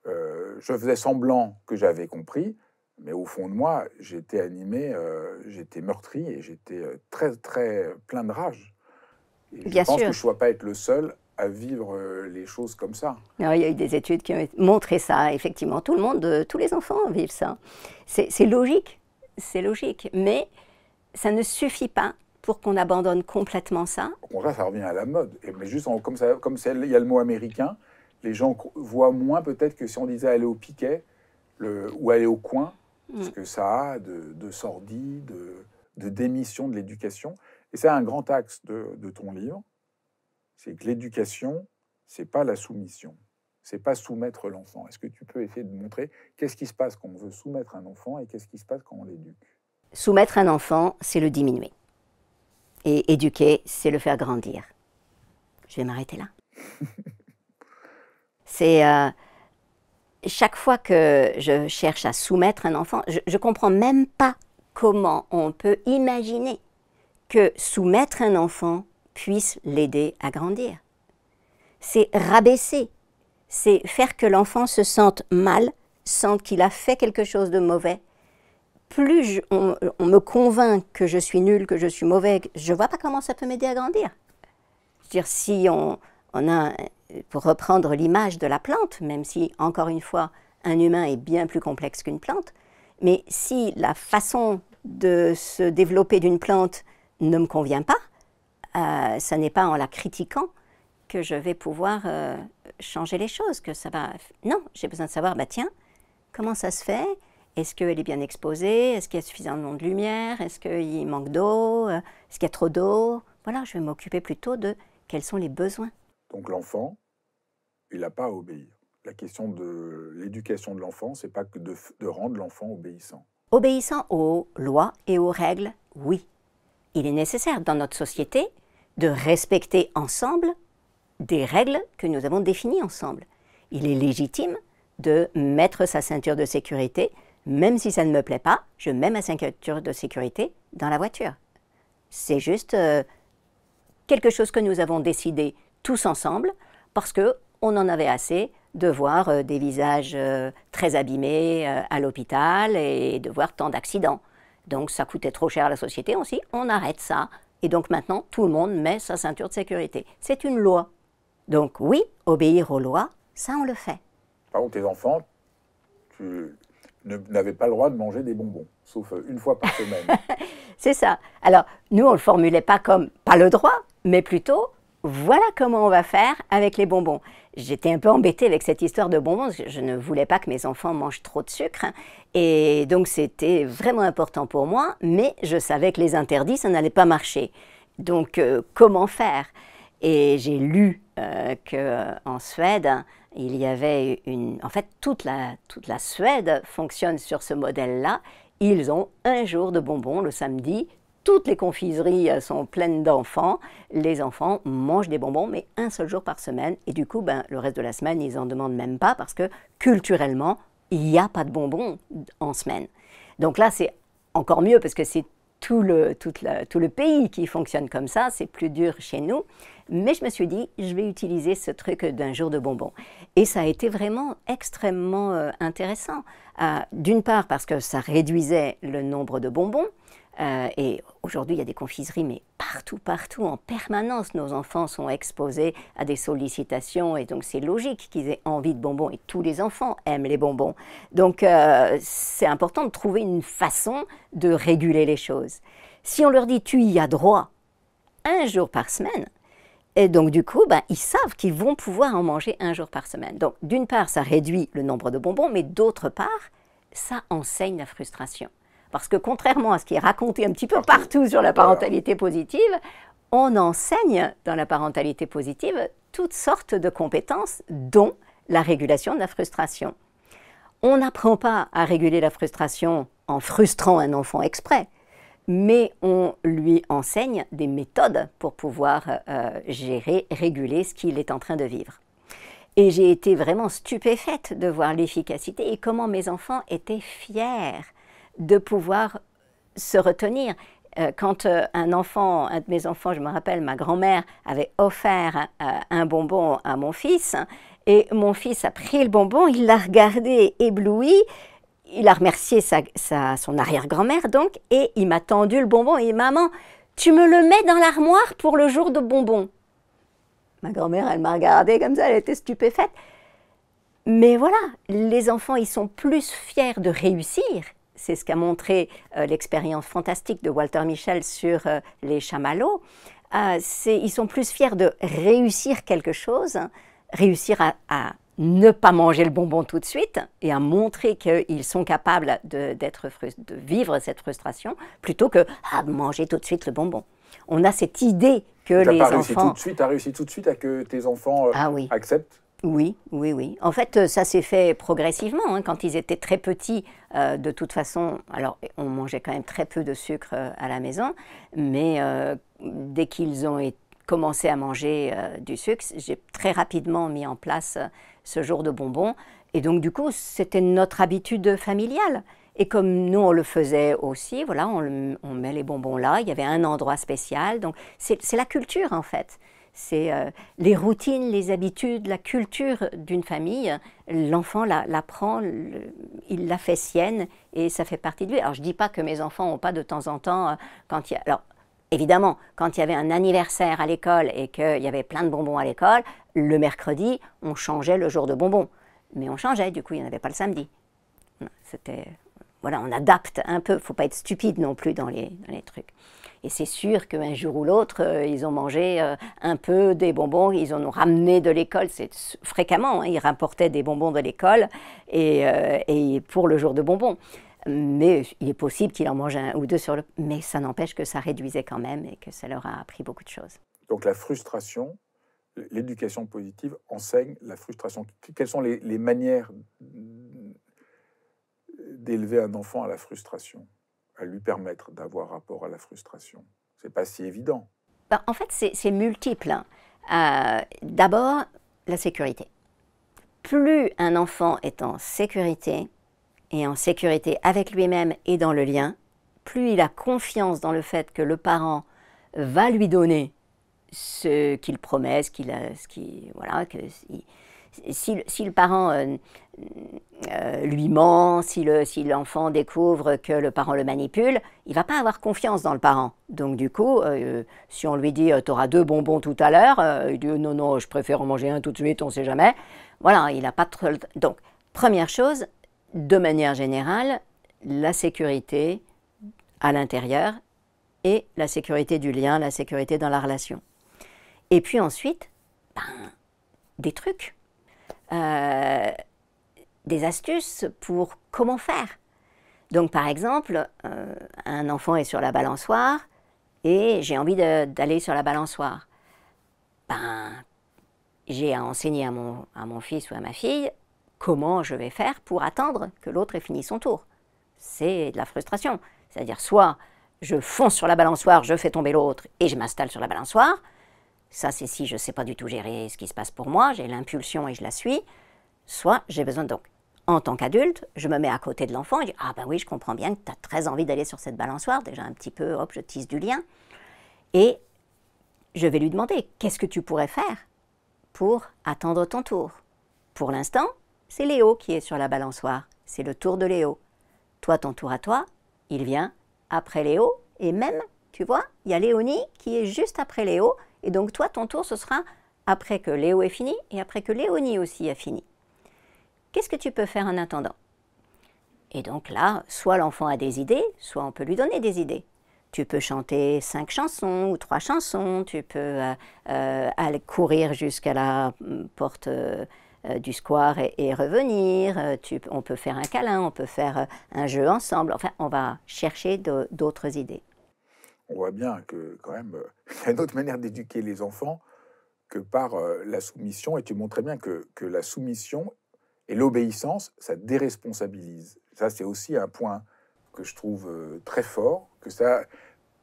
Speaker 2: euh, je faisais semblant que j'avais compris, mais au fond de moi, j'étais animé, euh, j'étais meurtri et j'étais euh, très, très plein de rage.
Speaker 1: je pense que je ne
Speaker 2: dois pas être le seul à vivre les choses comme ça.
Speaker 1: il y a eu des études qui ont montré ça, effectivement. Tout le monde, tous les enfants vivent ça. C'est logique, c'est logique, mais
Speaker 2: ça ne suffit pas pour qu'on abandonne complètement ça Au contraire, ça revient à la mode. Et, mais juste comme ça, comme il y a le mot américain, les gens voient moins peut-être que si on disait aller au piquet ou aller au coin, mm. ce que ça a de, sordide, de, démission de l'éducation. Et c'est un grand axe de, de ton livre, c'est que l'éducation, c'est pas la soumission, c'est pas soumettre l'enfant. Est-ce que tu peux essayer de montrer qu'est-ce qui se passe quand on veut soumettre un enfant et qu'est-ce qui se passe quand on l'éduque
Speaker 1: Soumettre un enfant, c'est le diminuer. Et éduquer, c'est le faire grandir. Je vais m'arrêter là. c'est euh, chaque fois que je cherche à soumettre un enfant, je ne comprends même pas comment on peut imaginer que soumettre un enfant puisse l'aider à grandir. C'est rabaisser, c'est faire que l'enfant se sente mal, sente qu'il a fait quelque chose de mauvais, plus on, me convainc que je suis nul, que je suis mauvais, je vois pas comment ça peut m'aider à grandir. cest dire, si on, a, pour reprendre l'image de la plante, même si, encore une fois, un humain est bien plus complexe qu'une plante, mais si la façon de se développer d'une plante ne me convient pas, euh, ça n'est pas en la critiquant que je vais pouvoir euh, changer les choses, que ça va... Non, j'ai besoin de savoir, bah tiens, comment ça se fait est-ce qu'elle est bien exposée Est-ce qu'il y a suffisamment de lumière Est-ce qu'il manque d'eau Est-ce qu'il y a trop d'eau Voilà, je vais m'occuper plutôt de quels sont les besoins.
Speaker 2: Donc l'enfant, il n'a pas à obéir. La question de l'éducation de l'enfant, c'est pas que de, de rendre l'enfant obéissant.
Speaker 1: Obéissant aux lois et aux règles, oui. Il est nécessaire dans notre société de respecter ensemble des règles que nous avons définies ensemble. Il est légitime de mettre sa ceinture de sécurité, même si ça ne me plaît pas, je mets ma ceinture de sécurité dans la voiture. C'est juste euh, quelque chose que nous avons décidé tous ensemble parce que on en avait assez de voir euh, des visages euh, très abîmés à l'hôpital et de voir tant d'accidents. Donc ça coûtait trop cher à la société, on on arrête ça. Et donc maintenant tout le monde met sa ceinture de sécurité. C'est une loi. Donc oui, obéir aux lois, ça on le fait.
Speaker 2: Par contre, tes enfants, tu n'avaient pas le droit de manger des bonbons, sauf euh, une fois par semaine.
Speaker 1: C'est ça. Alors, nous, on ne le formulait pas comme pas le droit, mais plutôt voilà comment on va faire avec les bonbons. J'étais un peu embêtée avec cette histoire de bonbons, je ne voulais pas que mes enfants mangent trop de sucre. Hein. Et donc c'était vraiment important pour moi, mais je savais que les interdits, ça n'allait pas marcher. Donc euh, comment faire Et j'ai lu euh, que qu'en Suède, il y avait une... En fait, toute la, Suède fonctionne sur ce modèle-là. Ils ont un jour de bonbons le samedi. Toutes les confiseries euh, sont pleines d'enfants. Les enfants mangent des bonbons, mais un seul jour par semaine. Et du coup, ben, le reste de la semaine, ils n'en demandent même pas parce que culturellement, il n'y a pas de bonbons en semaine. Donc là, c'est encore mieux parce que c'est tout le, tout le, pays qui fonctionne comme ça, c'est plus dur chez nous. Mais je me suis dit, je vais utiliser ce truc d'un jour de bonbons. Et ça a été vraiment extrêmement euh, intéressant. Ah, d'une part parce que ça réduisait le nombre de bonbons. Euh, et aujourd'hui, il y a des confiseries, mais partout, partout, en permanence, nos enfants sont exposés à des sollicitations. Et donc, c'est logique qu'ils aient envie de bonbons. Et tous les enfants aiment les bonbons. Donc, euh, c'est important de trouver une façon de réguler les choses. Si on leur dit tu y as droit un jour par semaine, et donc, du coup, ben, ils savent qu'ils vont pouvoir en manger un jour par semaine. Donc, d'une part, ça réduit le nombre de bonbons, mais d'autre part, ça enseigne la frustration. Parce que contrairement à ce qui est raconté un petit peu partout sur la parentalité positive, on enseigne dans la parentalité positive toutes sortes de compétences, dont la régulation de la frustration. On n'apprend pas à réguler la frustration en frustrant un enfant exprès mais on lui enseigne des méthodes pour pouvoir euh, gérer, réguler ce qu'il est en train de vivre. Et j'ai été vraiment stupéfaite de voir l'efficacité et comment mes enfants étaient fiers de pouvoir se retenir. Euh, quand euh, un enfant, un de mes enfants, je me rappelle, ma grand-mère avait offert un bonbon à mon fils, et mon fils a pris le bonbon, il l'a regardé ébloui, il a remercié sa, son arrière-grand-mère, donc, et il m'a tendu le bonbon. Et maman, tu me le mets dans l'armoire pour le jour de bonbon. Ma grand-mère, elle m'a regardée comme ça, elle était stupéfaite. Mais voilà, les enfants, ils sont plus fiers de réussir. C'est ce qu'a montré euh, l'expérience fantastique de Walter Michel sur euh, les chamallows. Euh, ils sont plus fiers de réussir quelque chose, hein, réussir à ne pas manger le bonbon tout de suite et à montrer qu'ils sont capables de, de, vivre cette frustration plutôt que à ah, manger tout de suite le bonbon. On a cette idée que les enfants. Tu
Speaker 2: suite, as réussi tout de suite à que tes enfants euh, ah oui. acceptent. Oui, oui, oui.
Speaker 1: En fait, euh, ça s'est fait
Speaker 2: progressivement. Hein. Quand
Speaker 1: ils étaient très petits, euh, de toute façon, alors on mangeait quand même très peu de sucre à la maison, mais dès qu'ils ont été commencer à manger euh, du sucre, j'ai très rapidement mis en place euh, ce jour de bonbons. Et donc, du coup, c'était notre habitude familiale. Et comme nous, on le faisait aussi, voilà, on, met les bonbons là, il y avait un endroit spécial. Donc, c'est la culture, en fait. C'est euh, les routines, les habitudes, la culture d'une famille. L'enfant la, prend, il la fait sienne et ça fait partie de lui. Alors, je ne dis pas que mes enfants n'ont pas de temps en temps, quand il Alors, Évidemment, quand il y avait un anniversaire à l'école et qu'il y avait plein de bonbons à l'école, le mercredi, on changeait le jour de bonbons. Mais on changeait, du coup, il n'y en avait pas le samedi. C'était. Voilà, on adapte un peu, il ne faut pas être stupide non plus dans les, trucs. Et c'est sûr qu'un jour ou l'autre, euh, ils ont mangé euh, un peu des bonbons, ils en ont ramené de l'école, c'est fréquemment, hein, ils rapportaient des bonbons de l'école et, euh, pour le jour de bonbons mais il est possible qu'il en mange un ou deux sur le. Mais ça n'empêche que ça réduisait quand même et que ça leur a appris beaucoup de choses.
Speaker 2: Donc la frustration, l'éducation positive enseigne la frustration. Quelles sont les, manières d'élever un enfant à la frustration, à lui permettre d'avoir rapport à la frustration C'est pas si évident.
Speaker 1: Ben, en fait, c'est multiple. Hein. Euh, d'abord, la sécurité. Plus un enfant est en sécurité, et en sécurité avec lui-même et dans le lien, plus il a confiance dans le fait que le parent va lui donner ce qu'il promet, ce qu'il ce qui, voilà, que si, si, le parent euh, euh, lui ment, si l'enfant le, si découvre que le parent le manipule, il va pas avoir confiance dans le parent. Donc du coup, euh, si on lui dit tu auras deux bonbons tout à l'heure, il dit non non, je préfère en manger un tout de suite, on sait jamais. Voilà, il n'a pas trop. Donc première chose, de manière générale, la sécurité à l'intérieur et la sécurité du lien, la sécurité dans la relation. Et puis ensuite, ben, des trucs, euh, des astuces pour comment faire. Donc par exemple, euh, un enfant est sur la balançoire et j'ai envie d'aller sur la balançoire. Ben, j'ai à enseigner à mon fils ou à ma fille comment je vais faire pour attendre que l'autre ait fini son tour C'est de la frustration. C'est-à-dire soit je fonce sur la balançoire, je fais tomber l'autre et je m'installe sur la balançoire. Ça, c'est si je ne sais pas du tout gérer ce qui se passe pour moi, j'ai l'impulsion et je la suis. Soit j'ai besoin donc. En tant qu'adulte, je me mets à côté de l'enfant et je dis Ah ben oui, je comprends bien que tu as très envie d'aller sur cette balançoire, déjà un petit peu, hop, je tisse du lien. Et je vais lui demander Qu'est-ce que tu pourrais faire pour attendre ton tour Pour l'instant, c'est Léo qui est sur la balançoire. C'est le tour de Léo. Toi, ton tour à toi, il vient après Léo. Et même, tu vois, il y a Léonie qui est juste après Léo. Et donc, toi, ton tour, ce sera après que Léo est fini et après que Léonie aussi a fini. Qu'est-ce que tu peux faire en attendant Et donc là, soit l'enfant a des idées, soit on peut lui donner des idées. Tu peux chanter cinq chansons ou trois chansons, tu peux euh, euh, aller courir jusqu'à la mm, porte. Euh, euh, du square et, revenir, euh, on peut faire un câlin, on peut faire euh, un jeu ensemble, enfin on va chercher d'autres idées.
Speaker 2: On voit bien que quand même, il y a une autre manière d'éduquer les enfants que par la soumission, et tu montrais bien que, la soumission et l'obéissance, ça déresponsabilise. Ça, c'est aussi un point que je trouve très fort, que ça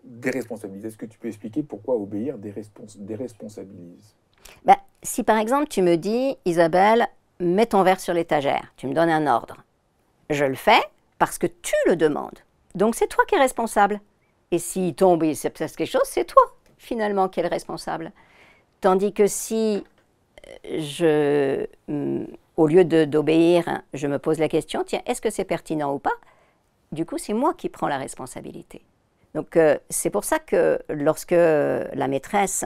Speaker 2: déresponsabilise. Est-ce que tu peux expliquer pourquoi obéir déresponsabilise si
Speaker 1: par exemple tu me dis, Isabelle, mets ton verre sur l'étagère, tu me donnes un ordre, je le fais parce que tu le demandes. Donc c'est toi qui es responsable. Et s'il tombe il se passe quelque chose, c'est toi finalement qui es le responsable. Tandis que si euh, mm, au lieu d'obéir, je me pose la question, tiens, est-ce que c'est pertinent ou pas Du coup, c'est moi qui prends la responsabilité. Donc euh, c'est pour ça que lorsque la maîtresse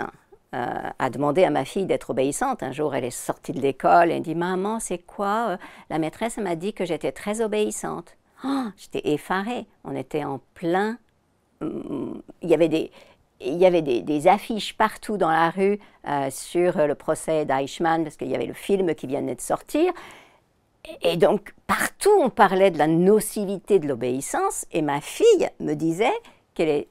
Speaker 1: euh, a demandé à ma fille d'être obéissante. Un jour, elle est sortie de l'école et dit Maman, c'est quoi euh? La maîtresse m'a dit que j'étais très obéissante. Oh, j'étais effarée. On était en plein. Mm, il y avait des, affiches partout dans la rue euh, sur le procès d'Eichmann, parce qu'il y avait le film qui venait de sortir. Et donc, partout, on parlait de la nocivité de l'obéissance. Et ma fille me disait qu'elle est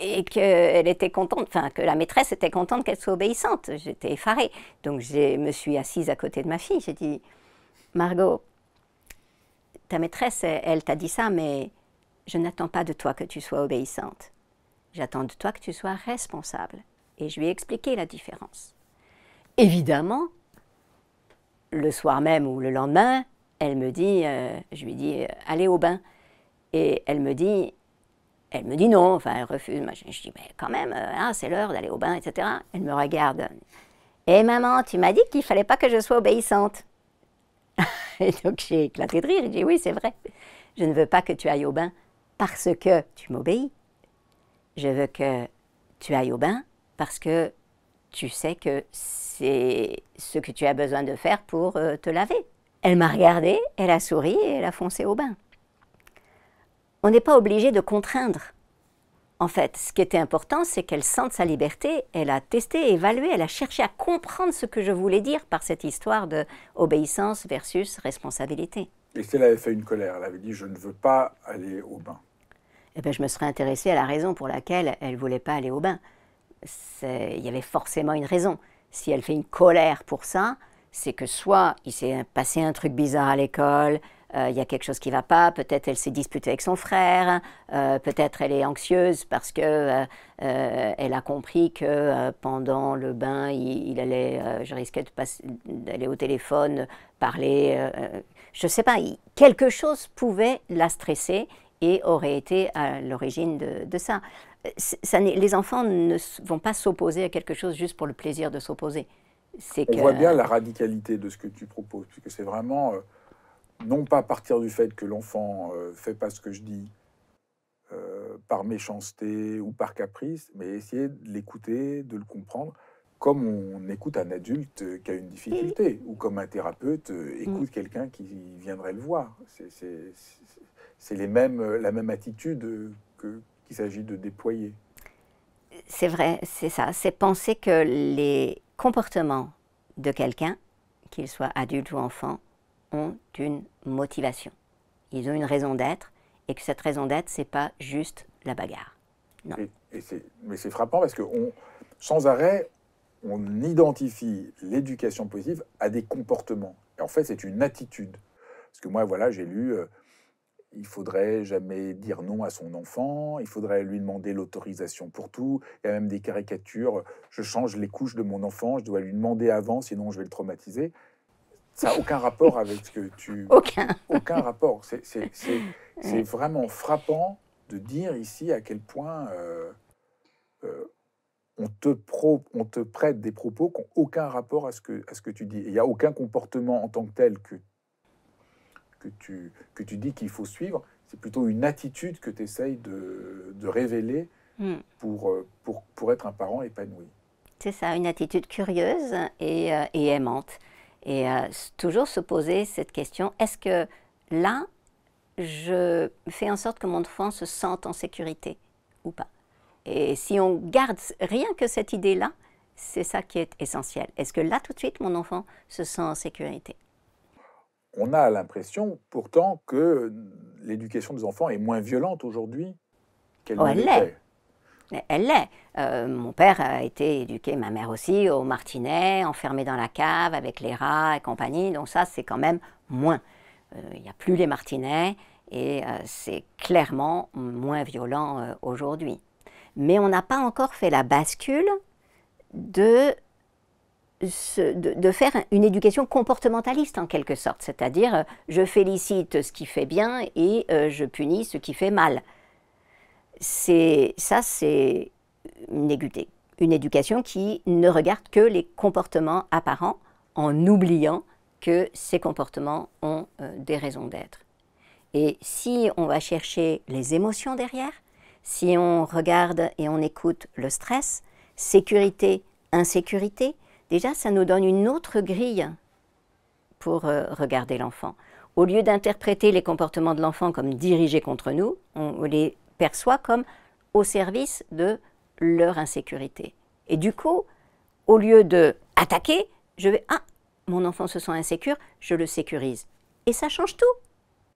Speaker 1: et qu'elle était contente, enfin que la maîtresse était contente qu'elle soit obéissante. J'étais effarée. Donc je me suis assise à côté de ma fille. J'ai dit, Margot, ta maîtresse, elle, t'a dit ça, mais je n'attends pas de toi que tu sois obéissante. J'attends de toi que tu sois responsable. Et je lui ai expliqué la différence. Évidemment, le soir même ou le lendemain, elle me dit, euh, je lui dis, dit, euh, allez au bain. Et elle me dit, elle me dit non, enfin elle refuse. Moi, je, dis mais quand même, euh, hein, c'est l'heure d'aller au bain, etc. Elle me regarde. Et eh, maman, tu m'as dit qu'il fallait pas que je sois obéissante. Et donc j'ai éclaté de rire. J'ai dit oui, c'est vrai. Je ne veux pas que tu ailles au bain parce que tu m'obéis. Je veux que tu ailles au bain parce que tu sais que c'est ce que tu as besoin de faire pour euh, te laver. Elle m'a regardée, elle a souri et elle a foncé au bain on n'est pas obligé de contraindre. En fait, ce qui était important, c'est qu'elle sente sa liberté, elle a testé, évalué, elle a cherché à comprendre ce que je voulais dire par cette histoire de obéissance versus responsabilité.
Speaker 2: Et si elle avait fait une colère, elle avait dit je ne veux pas aller au bain.
Speaker 1: Eh bien, je me serais intéressée à la raison pour laquelle elle voulait pas aller au bain. Il y avait forcément une raison. Si elle fait une colère pour ça, c'est que soit il s'est passé un truc bizarre à l'école, euh, il y a quelque chose qui ne va pas, peut-être elle s'est disputée avec son frère, euh, peut-être elle est anxieuse parce que euh, elle a compris que pendant le bain, il, allait, je risquais d'aller au téléphone, parler, je ne sais pas, quelque chose pouvait la stresser et aurait été à l'origine de, ça. les enfants ne vont pas s'opposer à quelque chose juste pour le plaisir de s'opposer.
Speaker 2: On voit bien la radicalité de ce que tu proposes, puisque c'est vraiment non pas à partir du fait que l'enfant ne euh, fait pas ce que je dis euh, par méchanceté ou par caprice, mais essayer de l'écouter, de le comprendre, comme on écoute un adulte euh, qui a une difficulté, ou comme un thérapeute écoute quelqu'un qui viendrait le voir. C'est la même attitude qu'il s'agit de déployer.
Speaker 1: C'est vrai, c'est ça. C'est penser que les comportements de quelqu'un, qu'il soit adulte ou enfant, ont une motivation. Ils ont une raison d'être et que cette raison d'être, c'est pas juste la bagarre. Non.
Speaker 2: mais c'est frappant parce que sans arrêt, on identifie l'éducation positive à des comportements. Et en fait, c'est une attitude. Parce que moi, voilà, j'ai lu. Il euh, il faudrait jamais dire non à son enfant, il faudrait lui demander l'autorisation pour tout. Il y a même des caricatures, je change les couches de mon enfant, je dois lui demander avant, sinon je vais le traumatiser. Ça n'a aucun rapport avec ce que tu... Aucun. Aucun rapport. C'est vraiment frappant de dire ici à quel point euh, euh, on, te on te prête des propos qui n'ont aucun rapport à ce que, à ce que tu dis. Il n'y a aucun comportement en tant que tel que, que, tu, que tu dis qu'il faut suivre. C'est plutôt une attitude que tu essayes de, de révéler hmm. pour, euh, pour, pour être un parent épanoui.
Speaker 1: C'est ça, une attitude curieuse et, et aimante. Et euh, toujours se poser cette question, est-ce que là, je fais en sorte que mon enfant se sente en sécurité ou pas Et si on garde rien que cette idée-là, c'est ça qui est essentiel. Est-ce que là, tout de suite, mon enfant se sent en sécurité
Speaker 2: On a l'impression pourtant que l'éducation des enfants est moins violente aujourd'hui qu'elle oh, ne l'était.
Speaker 1: Elle l'est. Euh, mon père a été éduqué, ma mère aussi, au martinet, enfermé dans la cave avec les rats et compagnie. Donc ça, c'est quand même moins. Euh, il n'y a plus les martinets et euh, c'est clairement moins violent aujourd'hui. Mais on n'a pas encore fait la bascule de, faire une éducation comportementaliste en quelque sorte. C'est-à-dire, je félicite ce qui fait bien et je punis ce qui fait mal c'est ça, c'est une, éducation qui ne regarde que les comportements apparents en oubliant que ces comportements ont euh, des raisons d'être. Et si on va chercher les émotions derrière, si on regarde et on écoute le stress, sécurité, insécurité, déjà ça nous donne une autre grille pour euh, regarder l'enfant. Au lieu d'interpréter les comportements de l'enfant comme dirigés contre nous, on les perçoit comme au service de leur insécurité. Et du coup, au lieu de attaquer, je vais ah mon enfant se sent insécure, je le sécurise. Et ça change tout.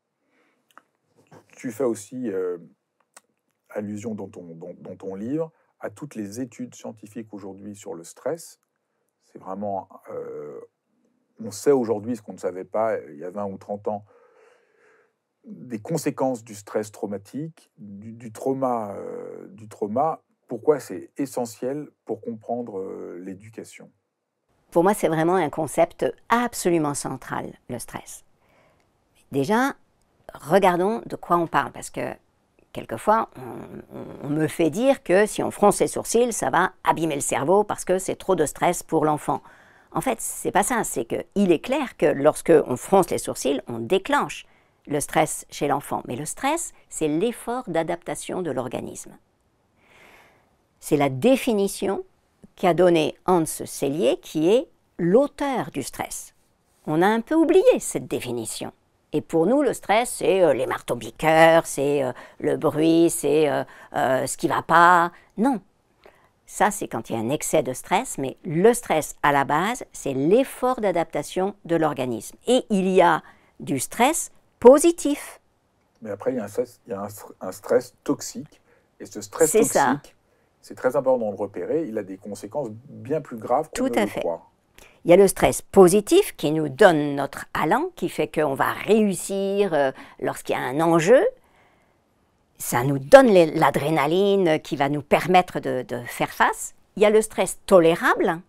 Speaker 2: Tu fais aussi euh, allusion dans ton, livre à toutes les études scientifiques aujourd'hui sur le stress. C'est vraiment... Euh, on sait aujourd'hui ce qu'on ne savait pas il y a 20 ou 30 ans des conséquences du stress traumatique, du, trauma, euh, du trauma, pourquoi c'est essentiel pour comprendre euh, l'éducation.
Speaker 1: Pour moi, c'est vraiment un concept absolument central, le stress. Déjà, regardons de quoi on parle, parce que quelquefois, on, me fait dire que si on fronce les sourcils, ça va abîmer le cerveau parce que c'est trop de stress pour l'enfant. En fait, c'est pas ça, c'est qu'il est clair que lorsque on fronce les sourcils, on déclenche le stress chez l'enfant, mais le stress, c'est l'effort d'adaptation de l'organisme. C'est la définition qu'a donnée Hans Sellier, qui est l'auteur du stress. On a un peu oublié cette définition. Et pour nous, le stress, c'est euh, les marteaux biqueurs, c'est euh, le bruit, c'est euh, ce qui va pas. Non. Ça, c'est quand il y a un excès de stress, mais le stress, à la base, c'est l'effort d'adaptation de l'organisme. Et il y a du stress positif.
Speaker 2: Mais après, il y a un stress, toxique. Et ce stress toxique, c'est très important de le repérer. Il a des conséquences bien plus graves qu'on ne à fait. Il
Speaker 1: y a le stress positif qui nous donne notre allant, qui fait qu'on va réussir euh, lorsqu'il y a un enjeu. Ça nous donne l'adrénaline qui va nous permettre de, faire face. Il y a le stress tolérable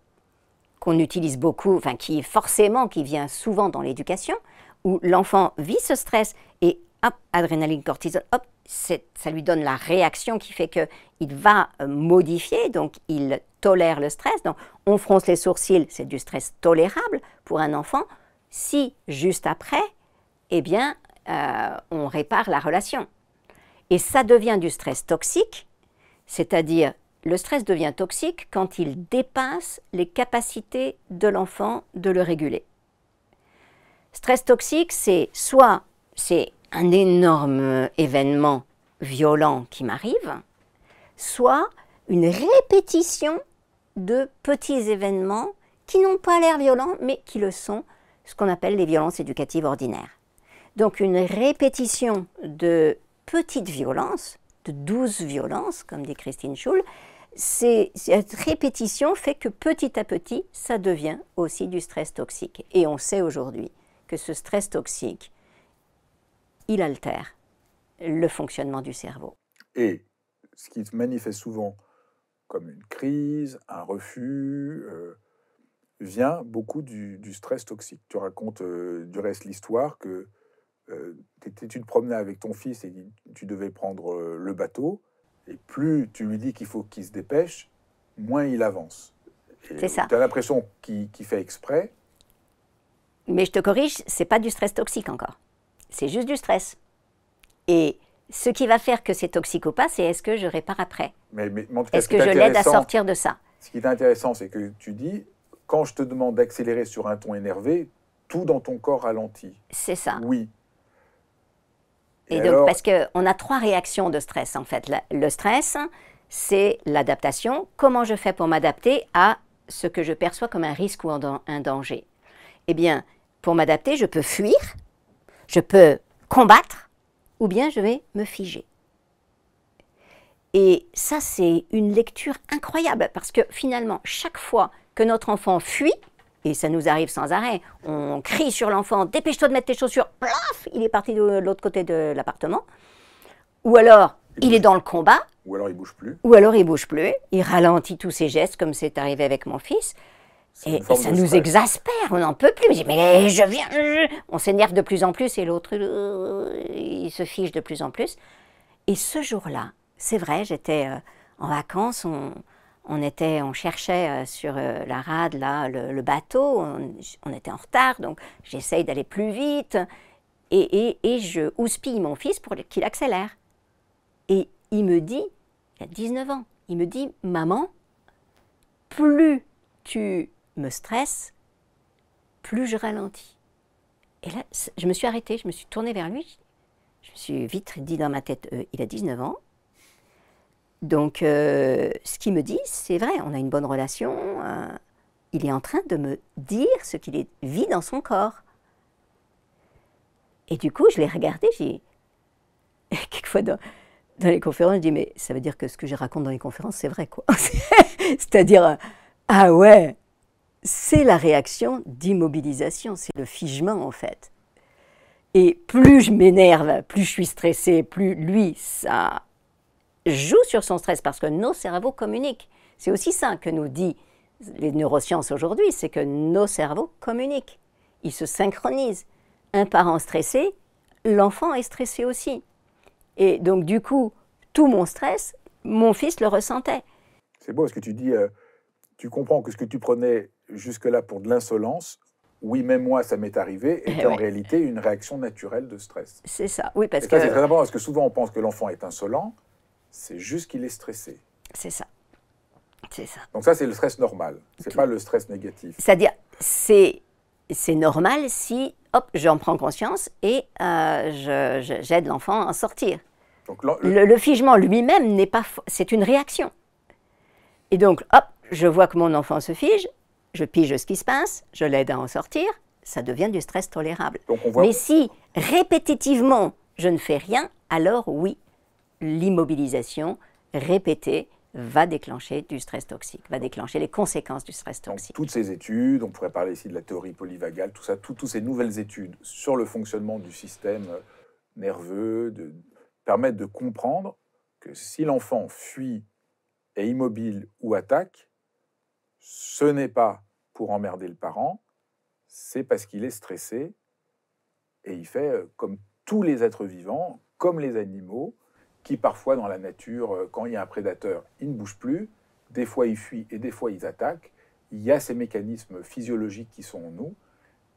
Speaker 1: qu'on utilise beaucoup, enfin qui est forcément, qui vient souvent dans l'éducation où l'enfant vit ce stress et hop, adrénaline, cortisol, hop, ça lui donne la réaction qui fait il va euh, modifier, donc il tolère le stress. Donc on fronce les sourcils, c'est du stress tolérable pour un enfant, si juste après, eh bien, euh, on répare la relation. Et ça devient du stress toxique, c'est-à-dire le stress devient toxique quand il dépasse les capacités de l'enfant de le réguler. Stress toxique, c'est soit c'est un énorme euh, événement violent qui m'arrive, soit une répétition de petits événements qui n'ont pas l'air violents, mais qui le sont, ce qu'on appelle les violences éducatives ordinaires. Donc une répétition de petites violences, de douces violences, comme dit Christine c'est cette répétition fait que petit à petit, ça devient aussi du stress toxique. Et on sait aujourd'hui que ce stress toxique, il altère le fonctionnement du cerveau.
Speaker 2: Et ce qui se manifeste souvent comme une crise, un refus, euh, vient beaucoup du, stress toxique. Tu racontes euh, du reste l'histoire que euh, tu te promenais avec ton fils et tu devais prendre le bateau, et plus tu lui dis qu'il faut qu'il se dépêche, moins il avance. C'est ça. Tu as l'impression qu'il fait exprès,
Speaker 1: mais je te corrige, c'est pas du stress toxique encore. C'est
Speaker 2: juste du stress.
Speaker 1: Et ce qui va faire que c'est toxique ou pas, c'est est-ce que je répare après
Speaker 2: mais, Est-ce que, je l'aide à sortir de ça Ce qui est intéressant, c'est que tu dis, quand je te demande d'accélérer sur un ton énervé, tout dans ton corps ralentit. C'est ça. Oui. Et, donc, parce
Speaker 1: qu'on a trois réactions de stress, en fait. Le stress, c'est l'adaptation. Comment je fais pour m'adapter à ce que je perçois comme un risque ou un danger eh bien, pour m'adapter, je peux fuir, je peux combattre, ou bien je vais me figer. Et ça, c'est une lecture incroyable, parce que finalement, chaque fois que notre enfant fuit, et ça nous arrive sans arrêt, on crie sur l'enfant, dépêche-toi de mettre tes chaussures, plaf, il est parti de l'autre côté de l'appartement. Ou alors, il, est dans le combat.
Speaker 2: Ou alors il bouge plus. Ou
Speaker 1: alors il bouge plus, il ralentit tous ses gestes, comme c'est arrivé avec mon fils.
Speaker 2: Et ça nous exaspère,
Speaker 1: on n'en peut plus. Je dis, mais je viens, on s'énerve de plus en plus et l'autre, euh, il se fiche de plus en plus. Et ce jour-là, c'est vrai, j'étais euh, en vacances, on, était, on cherchait euh, sur la rade là, le, bateau, on, était en retard, donc j'essaye d'aller plus vite et, et je houspille mon fils pour qu'il accélère. Et il me dit, il a 19 ans, il me dit, maman, plus tu me stresse, plus je ralentis. Et là, je me suis arrêtée, je me suis tournée vers lui. Je me suis vite dit dans ma tête, euh, il a 19 ans. Donc, euh, ce qu'il me dit, c'est vrai, on a une bonne relation. Euh, il est en train de me dire ce qu'il vit dans son corps. Et du coup, je l'ai regardé, j'ai. Quelquefois, dans, dans, les conférences, je dis, mais ça veut dire que ce que je raconte dans les conférences, c'est vrai, quoi. C'est-à-dire, ah ouais, c'est la réaction d'immobilisation, c'est le figement en fait. Et plus je m'énerve, plus je suis stressé, plus lui, ça joue sur son stress parce que nos cerveaux communiquent. C'est aussi ça que nous dit les neurosciences aujourd'hui, c'est que nos cerveaux communiquent. Ils se synchronisent. Un parent stressé, l'enfant est stressé aussi. Et donc du coup, tout mon stress, mon fils le ressentait.
Speaker 2: C'est beau ce que tu dis. Euh, tu comprends que ce que tu prenais jusque-là pour de l'insolence, oui, même moi, ça m'est arrivé, était en eh réalité une réaction naturelle de stress. C'est
Speaker 1: ça, oui, parce que. C'est très
Speaker 2: important, parce que souvent on pense que l'enfant est insolent, c'est juste qu'il est stressé. C'est ça. C'est ça. Donc, ça, c'est le stress normal, c'est pas le stress négatif.
Speaker 1: C'est-à-dire, c'est, c'est normal si, hop, j'en prends conscience et euh, je, j'aide l'enfant à en sortir. le, le figement lui-même n'est pas. C'est une réaction. Et donc, hop, je vois que mon enfant se fige, je pige ce qui se passe, je l'aide à en sortir, ça devient du stress tolérable. Mais si répétitivement je ne fais rien, alors oui, l'immobilisation répétée va déclencher du stress toxique, va déclencher les conséquences du stress toxique.
Speaker 2: toutes ces études, on pourrait parler ici de la théorie polyvagale, tout ça, toutes ces nouvelles études sur le fonctionnement du système euh, nerveux de, permettent de comprendre que si l'enfant fuit, est immobile ou attaque, ce n'est pas pour emmerder le parent, c'est parce qu'il est stressé et il fait euh, comme tous les êtres vivants, comme les animaux, qui parfois dans la nature, euh, quand il y a un prédateur, il ne bouge plus, des fois il fuit et des fois ils attaquent. Il y a ces mécanismes physiologiques qui sont en nous.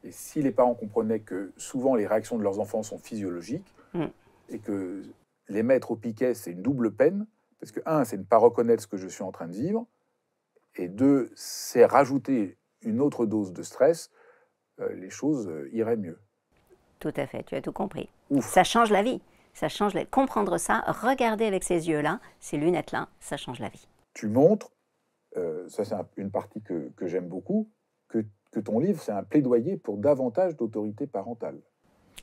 Speaker 2: Et si les parents comprenaient que souvent les réactions de leurs enfants sont physiologiques mm. et que les mettre au piquet, c'est une double peine, parce que, un, c'est ne pas reconnaître ce que je suis en train de vivre, et deux, c'est rajouter une autre dose de stress, euh, les choses euh, iraient mieux. Tout à fait, tu as tout compris.
Speaker 1: Ça change la vie. Ça change Comprendre ça, regarder avec ces yeux-là, ces lunettes-là, ça change la vie.
Speaker 2: Tu montres, euh, ça c'est une partie que, j'aime beaucoup, que, ton livre c'est un plaidoyer pour davantage d'autorité parentale.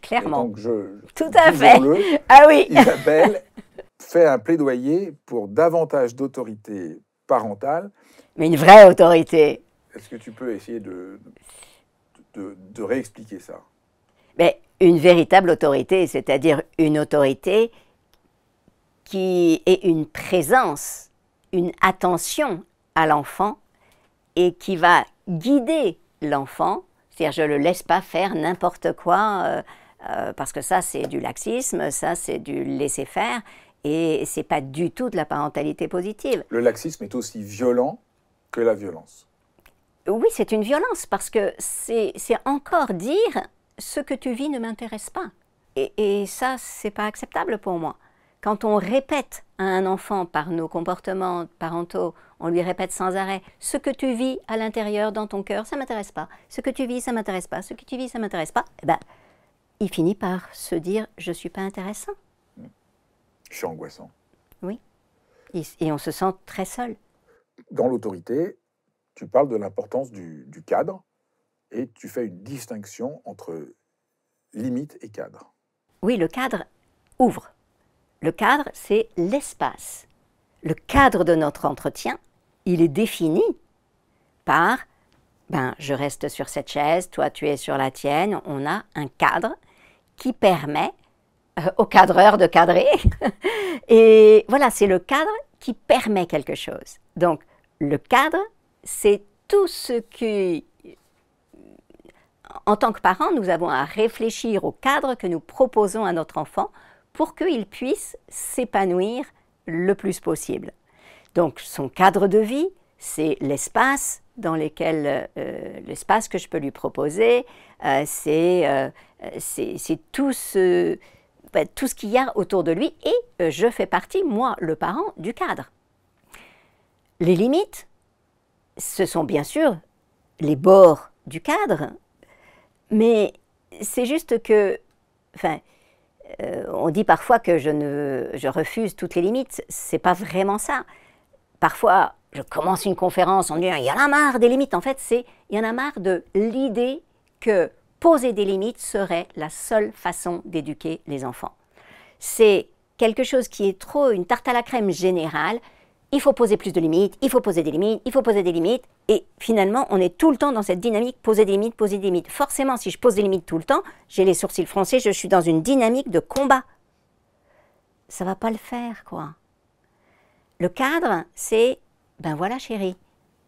Speaker 2: Clairement. donc je, tout à fait. Ah oui. Isabelle fait un plaidoyer pour davantage d'autorité parentale. Mais une vraie autorité. Est-ce que tu peux essayer de, de, réexpliquer ça
Speaker 1: Mais une véritable autorité, c'est-à-dire une autorité qui est une présence, une attention à l'enfant et qui va guider l'enfant. C'est-à-dire, je ne le laisse pas faire n'importe quoi, euh, euh, parce que ça, c'est du laxisme, ça, c'est du laisser-faire. Et n'est pas du tout de la parentalité positive.
Speaker 2: Le laxisme est aussi violent que la violence.
Speaker 1: Oui, c'est une violence parce que c'est encore dire ce que tu vis ne m'intéresse pas. Et, et ça, c'est pas acceptable pour moi. Quand on répète à un enfant par nos comportements parentaux, on lui répète sans arrêt ce que tu vis à l'intérieur dans ton cœur, ça m'intéresse pas. Ce que tu vis, ça m'intéresse pas. Ce que tu vis, ça m'intéresse pas. Et eh ben, il finit par se dire je suis pas intéressant c'est angoissant. Oui.
Speaker 2: Et, on se sent très seul. Dans l'autorité, tu parles de l'importance du, du cadre et tu fais une distinction entre limite et cadre.
Speaker 1: Oui, le cadre ouvre. Le cadre, c'est l'espace. Le cadre de notre entretien, il est défini par ben, je reste sur cette chaise, toi tu es sur la tienne. On a un cadre qui permet euh, au cadreur de cadrer. Et voilà, c'est le cadre qui permet quelque chose. Donc, le cadre, c'est tout ce que, en tant que parents, nous avons à réfléchir au cadre que nous proposons à notre enfant pour qu'il puisse s'épanouir le plus possible. Donc, son cadre de vie, c'est l'espace dans lequel, euh, l'espace que je peux lui proposer, euh, c'est c'est tout ce tout ce qu'il y a autour de lui et euh, je fais partie, moi, le parent, du cadre. Les limites, ce sont bien sûr les bords du cadre, mais c'est juste que, enfin, euh, on dit parfois que je, refuse toutes les limites, c'est pas vraiment ça. Parfois, je commence une conférence en dit, il y en a marre des limites. En fait, c'est il y en a marre de l'idée que poser des limites serait la seule façon d'éduquer les enfants. C'est quelque chose qui est trop une tarte à la crème générale. Il faut poser plus de limites, il faut poser des limites, il faut poser des limites. Et finalement, on est tout le temps dans cette dynamique, poser des limites, poser des limites. Forcément, si je pose des limites tout le temps, j'ai les sourcils français, je suis dans une dynamique de combat. Ça va pas le faire, quoi. Le cadre, c'est, ben voilà chérie,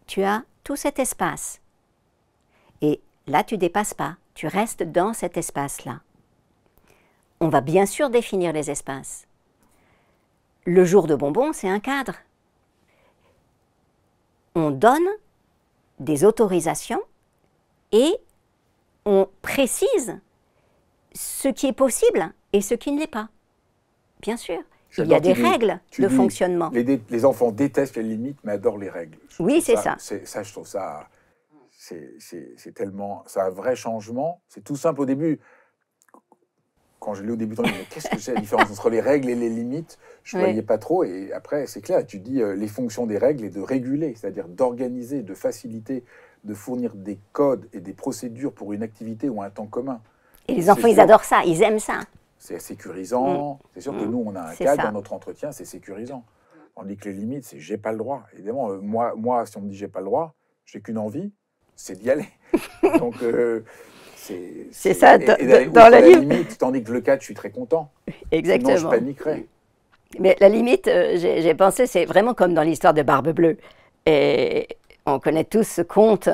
Speaker 1: tu as tout cet espace Là, tu dépasses pas, tu restes dans cet espace-là. On va bien sûr définir les espaces. Le jour de bonbon, c'est un cadre. On donne des autorisations et on précise ce qui est possible et ce qui ne l'est pas. Bien sûr. Il y a des règles de fonctionnement.
Speaker 2: Les, enfants détestent les limites, mais adorent les règles. Oui, c'est ça. ça. ça, je trouve ça c'est tellement. C'est un vrai changement. C'est tout simple au début. Quand je l'ai au début, je me qu'est-ce que c'est la différence entre les règles et les limites Je ne voyais pas trop. Et après, c'est clair, tu dis euh, les fonctions des règles est de réguler, c'est-à-dire d'organiser, de faciliter, de fournir des codes et des procédures pour une activité ou un temps commun. Et les enfants, ils adorent
Speaker 1: ça, ils aiment ça.
Speaker 2: C'est sécurisant. Mm. C'est sûr que mm. nous, on a un cadre dans notre entretien, c'est sécurisant. On dit que les limites, c'est j'ai pas le droit. Évidemment, euh, moi, moi, si on me dit j'ai pas le droit, j'ai qu'une envie, c'est d'y aller. Donc, euh, c'est c'est ça, dans la, limite. Tandis que le 4, je suis très content. Exactement. Sinon, je paniquerais.
Speaker 1: Mais la limite, euh, j'ai pensé, c'est vraiment comme dans l'histoire de Barbe Bleue. Et on connaît tous ce conte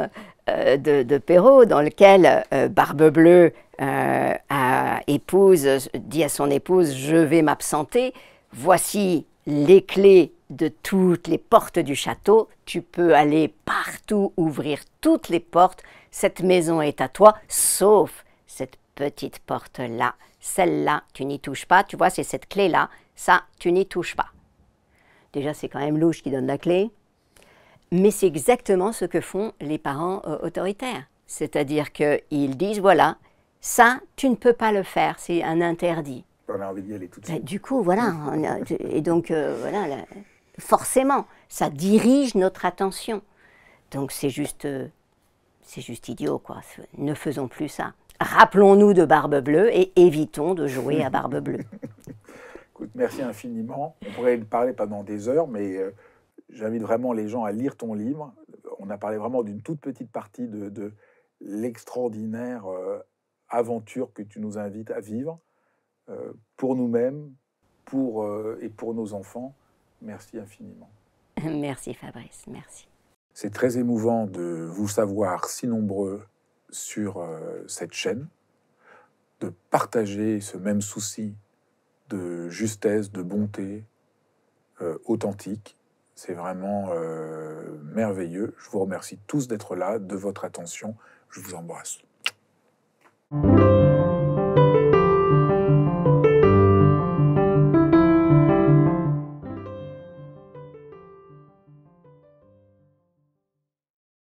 Speaker 1: euh, de, de, Perrault dans lequel Barbe Bleue épouse, dit à son épouse Je vais m'absenter, voici les clés de toutes les portes du château. Tu peux aller partout, ouvrir toutes les portes. Cette maison est à toi, sauf cette petite porte-là. Celle-là, tu n'y touches pas. Tu vois, c'est cette clé-là. Ça, tu n'y touches pas. Déjà, c'est quand même louche qui donne la clé. Mais c'est exactement ce que font les parents euh, autoritaires. C'est-à-dire qu'ils disent, voilà, ça, tu ne peux pas le faire, c'est un interdit.
Speaker 2: On a envie d'y aller tout de ben, suite.
Speaker 1: du coup, voilà. et donc, euh, voilà forcément, ça dirige notre attention. Donc c'est juste, euh, c'est juste idiot, quoi. Ne faisons plus ça. Rappelons-nous de Barbe Bleue et évitons de jouer à Barbe Bleue.
Speaker 2: Écoute, merci infiniment. On pourrait parler pendant des heures, mais euh, j'invite vraiment les gens à lire ton livre. On a parlé vraiment d'une toute petite partie de, l'extraordinaire euh, aventure que tu nous invites à vivre pour nous-mêmes, pour et pour nos enfants. Merci infiniment.
Speaker 1: Merci Fabrice, merci.
Speaker 2: C'est très émouvant de vous savoir si nombreux sur euh, cette chaîne, de partager ce même souci de justesse, de bonté euh, authentique. C'est vraiment euh, merveilleux. Je vous remercie tous d'être là, de votre attention. Je vous embrasse.